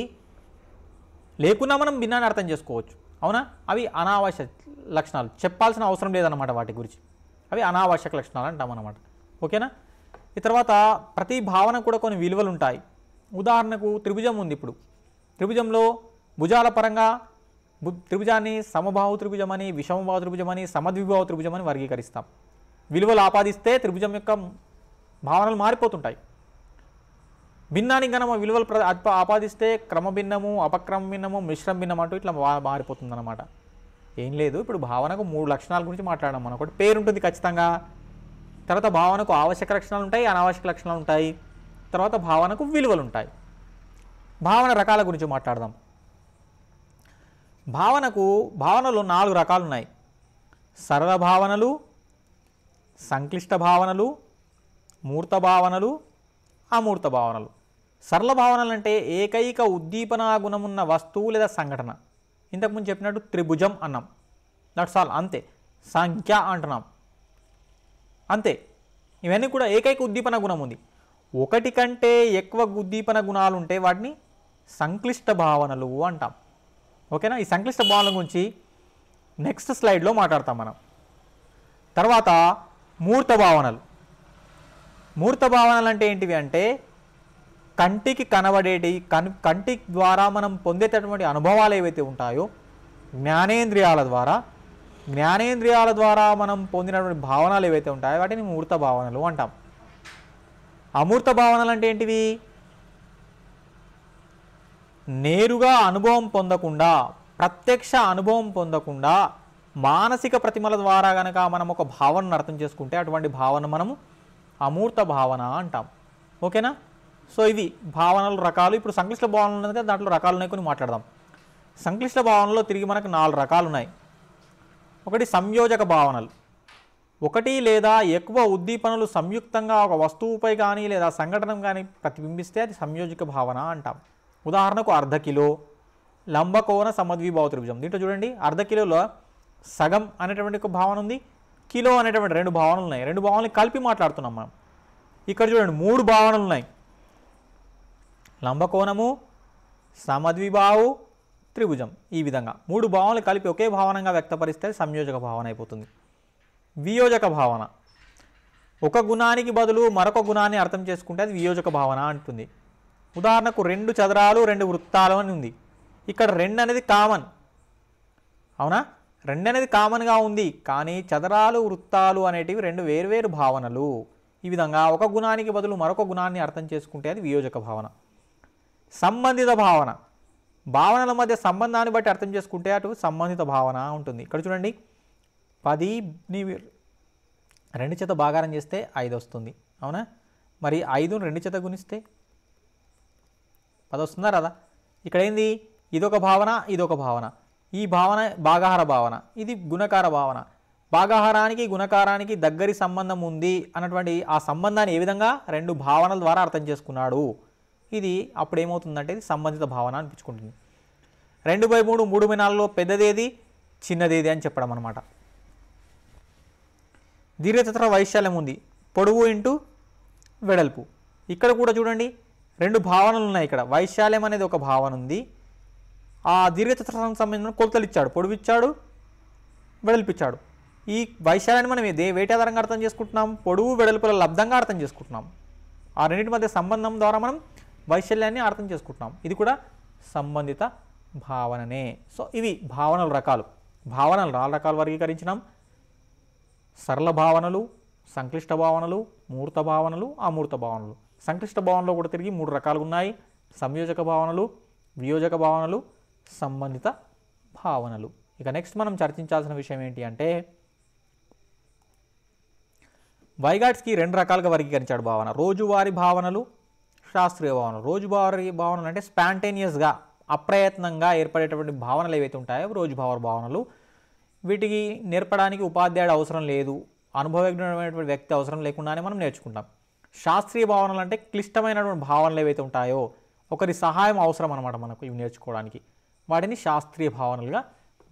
లేకున్నా మనం భిన్నాన్ని అర్థం చేసుకోవచ్చు అవునా అవి అనావశ్యక లక్షణాలు చెప్పాల్సిన అవసరం లేదన్నమాట వాటి గురించి అవి అనావశ్యక లక్షణాలు అంటాం అన్నమాట ఓకేనా ఈ తర్వాత ప్రతి భావన కూడా కొన్ని విలువలు ఉంటాయి ఉదాహరణకు త్రిభుజం ఉంది ఇప్పుడు త్రిభుజంలో భుజాల పరంగా త్రిభుజాన్ని సమభావ త్రిభుజమని విషమభావ త్రిభుజమని సమద్విభావ త్రిభుజమని వర్గీకరిస్తాం విలువలు ఆపాదిస్తే త్రిభుజం యొక్క భావనలు మారిపోతుంటాయి భిన్నానికి గనము విలువలు క్రమ ఆపాదిస్తే క్రమభిన్నము భిన్నము మిశ్రమ భిన్నం అంటూ ఇట్లా మారిపోతుంది అనమాట ఏం లేదు ఇప్పుడు భావనకు మూడు లక్షణాల గురించి మాట్లాడడం మనం ఒకటి పేరు ఉంటుంది ఖచ్చితంగా తర్వాత భావనకు ఆవశ్యక లక్షణాలు ఉంటాయి అనావశ్యక లక్షణాలు ఉంటాయి తర్వాత భావనకు విలువలు ఉంటాయి భావన రకాల గురించి మాట్లాడదాం భావనకు భావనలు నాలుగు రకాలు ఉన్నాయి సరళ భావనలు సంక్లిష్ట భావనలు మూర్త భావనలు అమూర్త భావనలు సరళ భావనలు అంటే ఏకైక ఉద్దీపనా గుణమున్న వస్తువు లేదా సంఘటన ఇంతకుముందు చెప్పినట్టు త్రిభుజం అన్నాం దట్స్ ఆల్ అంతే సంఖ్య అంటున్నాం అంతే ఇవన్నీ కూడా ఏకైక ఉద్దీపన గుణం ఉంది ఒకటి కంటే ఎక్కువ ఉద్దీపన గుణాలు ఉంటే వాటిని సంక్లిష్ట భావనలు అంటాం ఓకేనా ఈ సంక్లిష్ట భావనల గురించి నెక్స్ట్ స్లైడ్లో మాట్లాడతాం మనం తర్వాత మూర్త భావనలు మూర్త భావనలు అంటే ఏంటివి అంటే కంటికి కనబడేటి కన్ కంటి ద్వారా మనం పొందేటటువంటి అనుభవాలు ఏవైతే ఉంటాయో జ్ఞానేంద్రియాల ద్వారా జ్ఞానేంద్రియాల ద్వారా మనం పొందినటువంటి భావనలు ఏవైతే ఉంటాయో వాటిని మూర్త భావనలు అంటాం అమూర్త భావనలు అంటే ఏంటివి నేరుగా అనుభవం పొందకుండా ప్రత్యక్ష అనుభవం పొందకుండా మానసిక ప్రతిమల ద్వారా గనక మనం ఒక భావనను అర్థం చేసుకుంటే అటువంటి భావన మనము అమూర్త భావన అంటాం ఓకేనా సో ఇవి భావనలు రకాలు ఇప్పుడు సంక్లిష్ట భావనలు ఉన్నది కదా దాంట్లో రకాలు ఉన్నాయి కొన్ని మాట్లాడదాం సంక్లిష్ట భావనలో తిరిగి మనకు నాలుగు రకాలు ఉన్నాయి ఒకటి సంయోజక భావనలు ఒకటి లేదా ఎక్కువ ఉద్దీపనలు సంయుక్తంగా ఒక వస్తువుపై కానీ లేదా సంఘటన కానీ ప్రతిబింబిస్తే అది సంయోజక భావన అంటాం ఉదాహరణకు అర్ధ కిలో లంబకోణ సమద్విభావ త్రిభుజం దీంట్లో చూడండి అర్ధ కిలోలో సగం అనేటువంటి ఒక భావన ఉంది కిలో అనేటువంటి రెండు భావనలు ఉన్నాయి రెండు భావనలు కలిపి మాట్లాడుతున్నాం మనం ఇక్కడ చూడండి మూడు భావనలు ఉన్నాయి లంబకోణము సమద్విభావు త్రిభుజం ఈ విధంగా మూడు భావనలు కలిపి ఒకే భావనంగా వ్యక్తపరిస్తే సంయోజక భావన అయిపోతుంది వియోజక భావన ఒక గుణానికి బదులు మరొక గుణాన్ని అర్థం చేసుకుంటే అది వియోజక భావన అంటుంది ఉదాహరణకు రెండు చదరాలు రెండు వృత్తాలు అని ఉంది ఇక్కడ రెండు అనేది కామన్ అవునా రెండు అనేది కామన్గా ఉంది కానీ చదరాలు వృత్తాలు అనేటివి రెండు వేర్వేరు భావనలు ఈ విధంగా ఒక గుణానికి బదులు మరొక గుణాన్ని అర్థం చేసుకుంటే అది వియోజక భావన సంబంధిత భావన భావనల మధ్య సంబంధాన్ని బట్టి అర్థం చేసుకుంటే అటు సంబంధిత భావన ఉంటుంది ఇక్కడ చూడండి పదిని రెండు చేత భాగారం చేస్తే ఐదు వస్తుంది అవునా మరి ఐదును రెండు చేత గుణిస్తే అది వస్తుందా రాదా ఇక్కడ ఏంది ఇదొక భావన ఇదొక భావన ఈ భావన భాగాహార భావన ఇది గుణకార భావన భాగాహారానికి గుణకారానికి దగ్గరి సంబంధం ఉంది అన్నటువంటి ఆ సంబంధాన్ని ఏ విధంగా రెండు భావనల ద్వారా అర్థం చేసుకున్నాడు ఇది అప్పుడు ఏమవుతుందంటే ఇది సంబంధిత భావన అనిపించుకుంటుంది రెండు బై మూడు మూడు బై నాలుగులో పెద్దదేది చిన్నదేది అని చెప్పడం అనమాట దీర్ఘచత్ర వైశాల్యం ఉంది పొడవు ఇంటూ వెడల్పు ఇక్కడ కూడా చూడండి రెండు భావనలు ఉన్నాయి ఇక్కడ వైశాల్యం అనేది ఒక భావన ఉంది ఆ దీర్ఘచతుర్థానికి సంబంధించిన కొలతలు ఇచ్చాడు పొడువిచ్చాడు వెడల్పిచ్చాడు ఈ వైశాల్యాన్ని మనం ఇదే వేటి ఆధారంగా అర్థం చేసుకుంటున్నాం పొడవు వెడల్పుల లబ్ధంగా అర్థం చేసుకుంటున్నాం ఆ రెండింటి మధ్య సంబంధం ద్వారా మనం వైశాల్యాన్ని అర్థం చేసుకుంటున్నాం ఇది కూడా సంబంధిత భావననే సో ఇవి భావనల రకాలు భావనలు నాలుగు రకాలు వర్గీకరించినాం సరళ భావనలు సంక్లిష్ట భావనలు మూర్త భావనలు అమూర్త భావనలు సంక్లిష్ట భావనలో కూడా తిరిగి మూడు రకాలు ఉన్నాయి సంయోజక భావనలు వియోజక భావనలు సంబంధిత భావనలు ఇక నెక్స్ట్ మనం చర్చించాల్సిన విషయం ఏంటి అంటే వైగాట్స్కి రెండు రకాలుగా వర్గీకరించాడు భావన రోజువారి భావనలు శాస్త్రీయ భావనలు రోజువారి భావనలు అంటే స్పాంటేనియస్గా అప్రయత్నంగా ఏర్పడేటటువంటి భావనలు ఏవైతే ఉంటాయో భావ భావనలు వీటికి నేర్పడానికి ఉపాధ్యాయుడు అవసరం లేదు అనుభవజ్ఞమైనటువంటి వ్యక్తి అవసరం లేకుండానే మనం నేర్చుకుంటాం శాస్త్రీయ భావనలు అంటే క్లిష్టమైనటువంటి భావనలు ఏవైతే ఉంటాయో ఒకరి సహాయం అవసరం అనమాట మనకు ఇవి నేర్చుకోవడానికి వాటిని శాస్త్రీయ భావనలుగా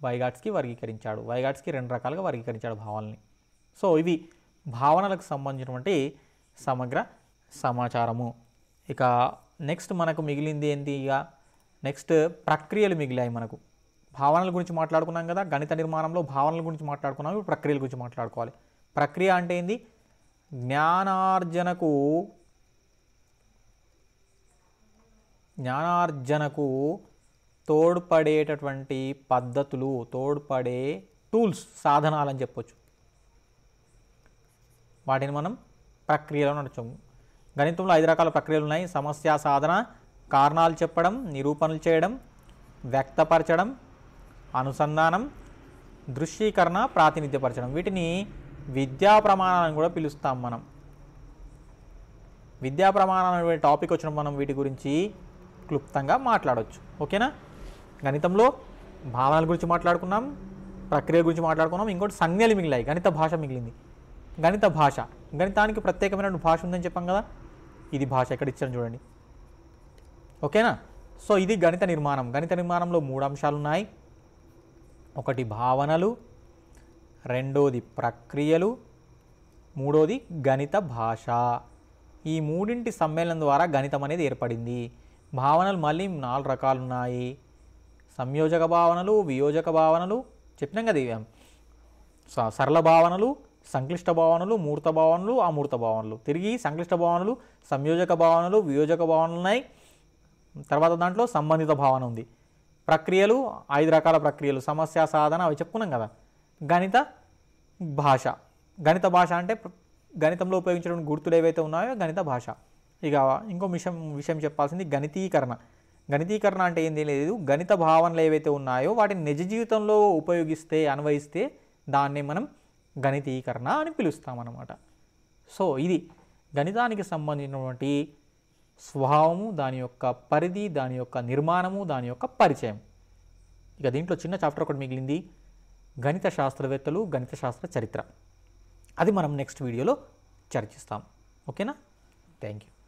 వైగాట్స్కి వర్గీకరించాడు వైగాట్స్కి రెండు రకాలుగా వర్గీకరించాడు భావనల్ని సో ఇవి భావనలకు సంబంధించినటువంటి సమగ్ర సమాచారము ఇక నెక్స్ట్ మనకు మిగిలింది ఏంటి ఇక నెక్స్ట్ ప్రక్రియలు మిగిలాయి మనకు భావనల గురించి మాట్లాడుకున్నాం కదా గణిత నిర్మాణంలో భావనల గురించి మాట్లాడుకున్నాం ఇప్పుడు ప్రక్రియల గురించి మాట్లాడుకోవాలి ప్రక్రియ అంటే ఏంది జ్ఞానార్జనకు జ్ఞానార్జనకు తోడ్పడేటటువంటి పద్ధతులు తోడ్పడే టూల్స్ సాధనాలని చెప్పొచ్చు వాటిని మనం ప్రక్రియలో నడచము గణితంలో ఐదు రకాల ప్రక్రియలు ఉన్నాయి సమస్య సాధన కారణాలు చెప్పడం నిరూపణలు చేయడం వ్యక్తపరచడం అనుసంధానం దృశ్యీకరణ ప్రాతినిధ్యపరచడం వీటిని విద్యా ప్రమాణాలను కూడా పిలుస్తాం మనం విద్యా ప్రమాణాలు అనే టాపిక్ వచ్చిన మనం వీటి గురించి క్లుప్తంగా మాట్లాడవచ్చు ఓకేనా గణితంలో భావనల గురించి మాట్లాడుకున్నాం ప్రక్రియ గురించి మాట్లాడుకున్నాం ఇంకోటి సంజ్ఞలు మిగిలాయి గణిత భాష మిగిలింది గణిత భాష గణితానికి ప్రత్యేకమైన భాష ఉందని చెప్పాం కదా ఇది భాష ఇక్కడ ఇచ్చాను చూడండి ఓకేనా సో ఇది గణిత నిర్మాణం గణిత నిర్మాణంలో మూడు అంశాలు ఉన్నాయి ఒకటి భావనలు రెండోది ప్రక్రియలు మూడోది గణిత భాష ఈ మూడింటి సమ్మేళనం ద్వారా గణితం అనేది ఏర్పడింది భావనలు మళ్ళీ నాలుగు రకాలు ఉన్నాయి సంయోజక భావనలు వియోజక భావనలు చెప్పినాం కదా ఇవి సరళ భావనలు సంక్లిష్ట భావనలు మూర్త భావనలు అమూర్త భావనలు తిరిగి సంక్లిష్ట భావనలు సంయోజక భావనలు వియోజక భావనలు ఉన్నాయి తర్వాత దాంట్లో సంబంధిత భావన ఉంది ప్రక్రియలు ఐదు రకాల ప్రక్రియలు సమస్య సాధన అవి చెప్పుకున్నాం కదా గణిత భాష గణిత భాష అంటే గణితంలో ఉపయోగించడం గుర్తులు ఏవైతే ఉన్నాయో గణిత భాష ఇక ఇంకో విషయం విషయం చెప్పాల్సింది గణితీకరణ గణితీకరణ అంటే ఏంది లేదు గణిత భావనలు ఏవైతే ఉన్నాయో వాటిని నిజ జీవితంలో ఉపయోగిస్తే అన్వయిస్తే దాన్ని మనం గణితీకరణ అని అనమాట సో ఇది గణితానికి సంబంధించినటువంటి స్వభావము దాని యొక్క పరిధి దాని యొక్క నిర్మాణము దాని యొక్క పరిచయం ఇక దీంట్లో చిన్న చాప్టర్ ఒకటి మిగిలింది గణిత శాస్త్రవేత్తలు గణిత శాస్త్ర చరిత్ర అది మనం నెక్స్ట్ వీడియోలో చర్చిస్తాం ఓకేనా థ్యాంక్ యూ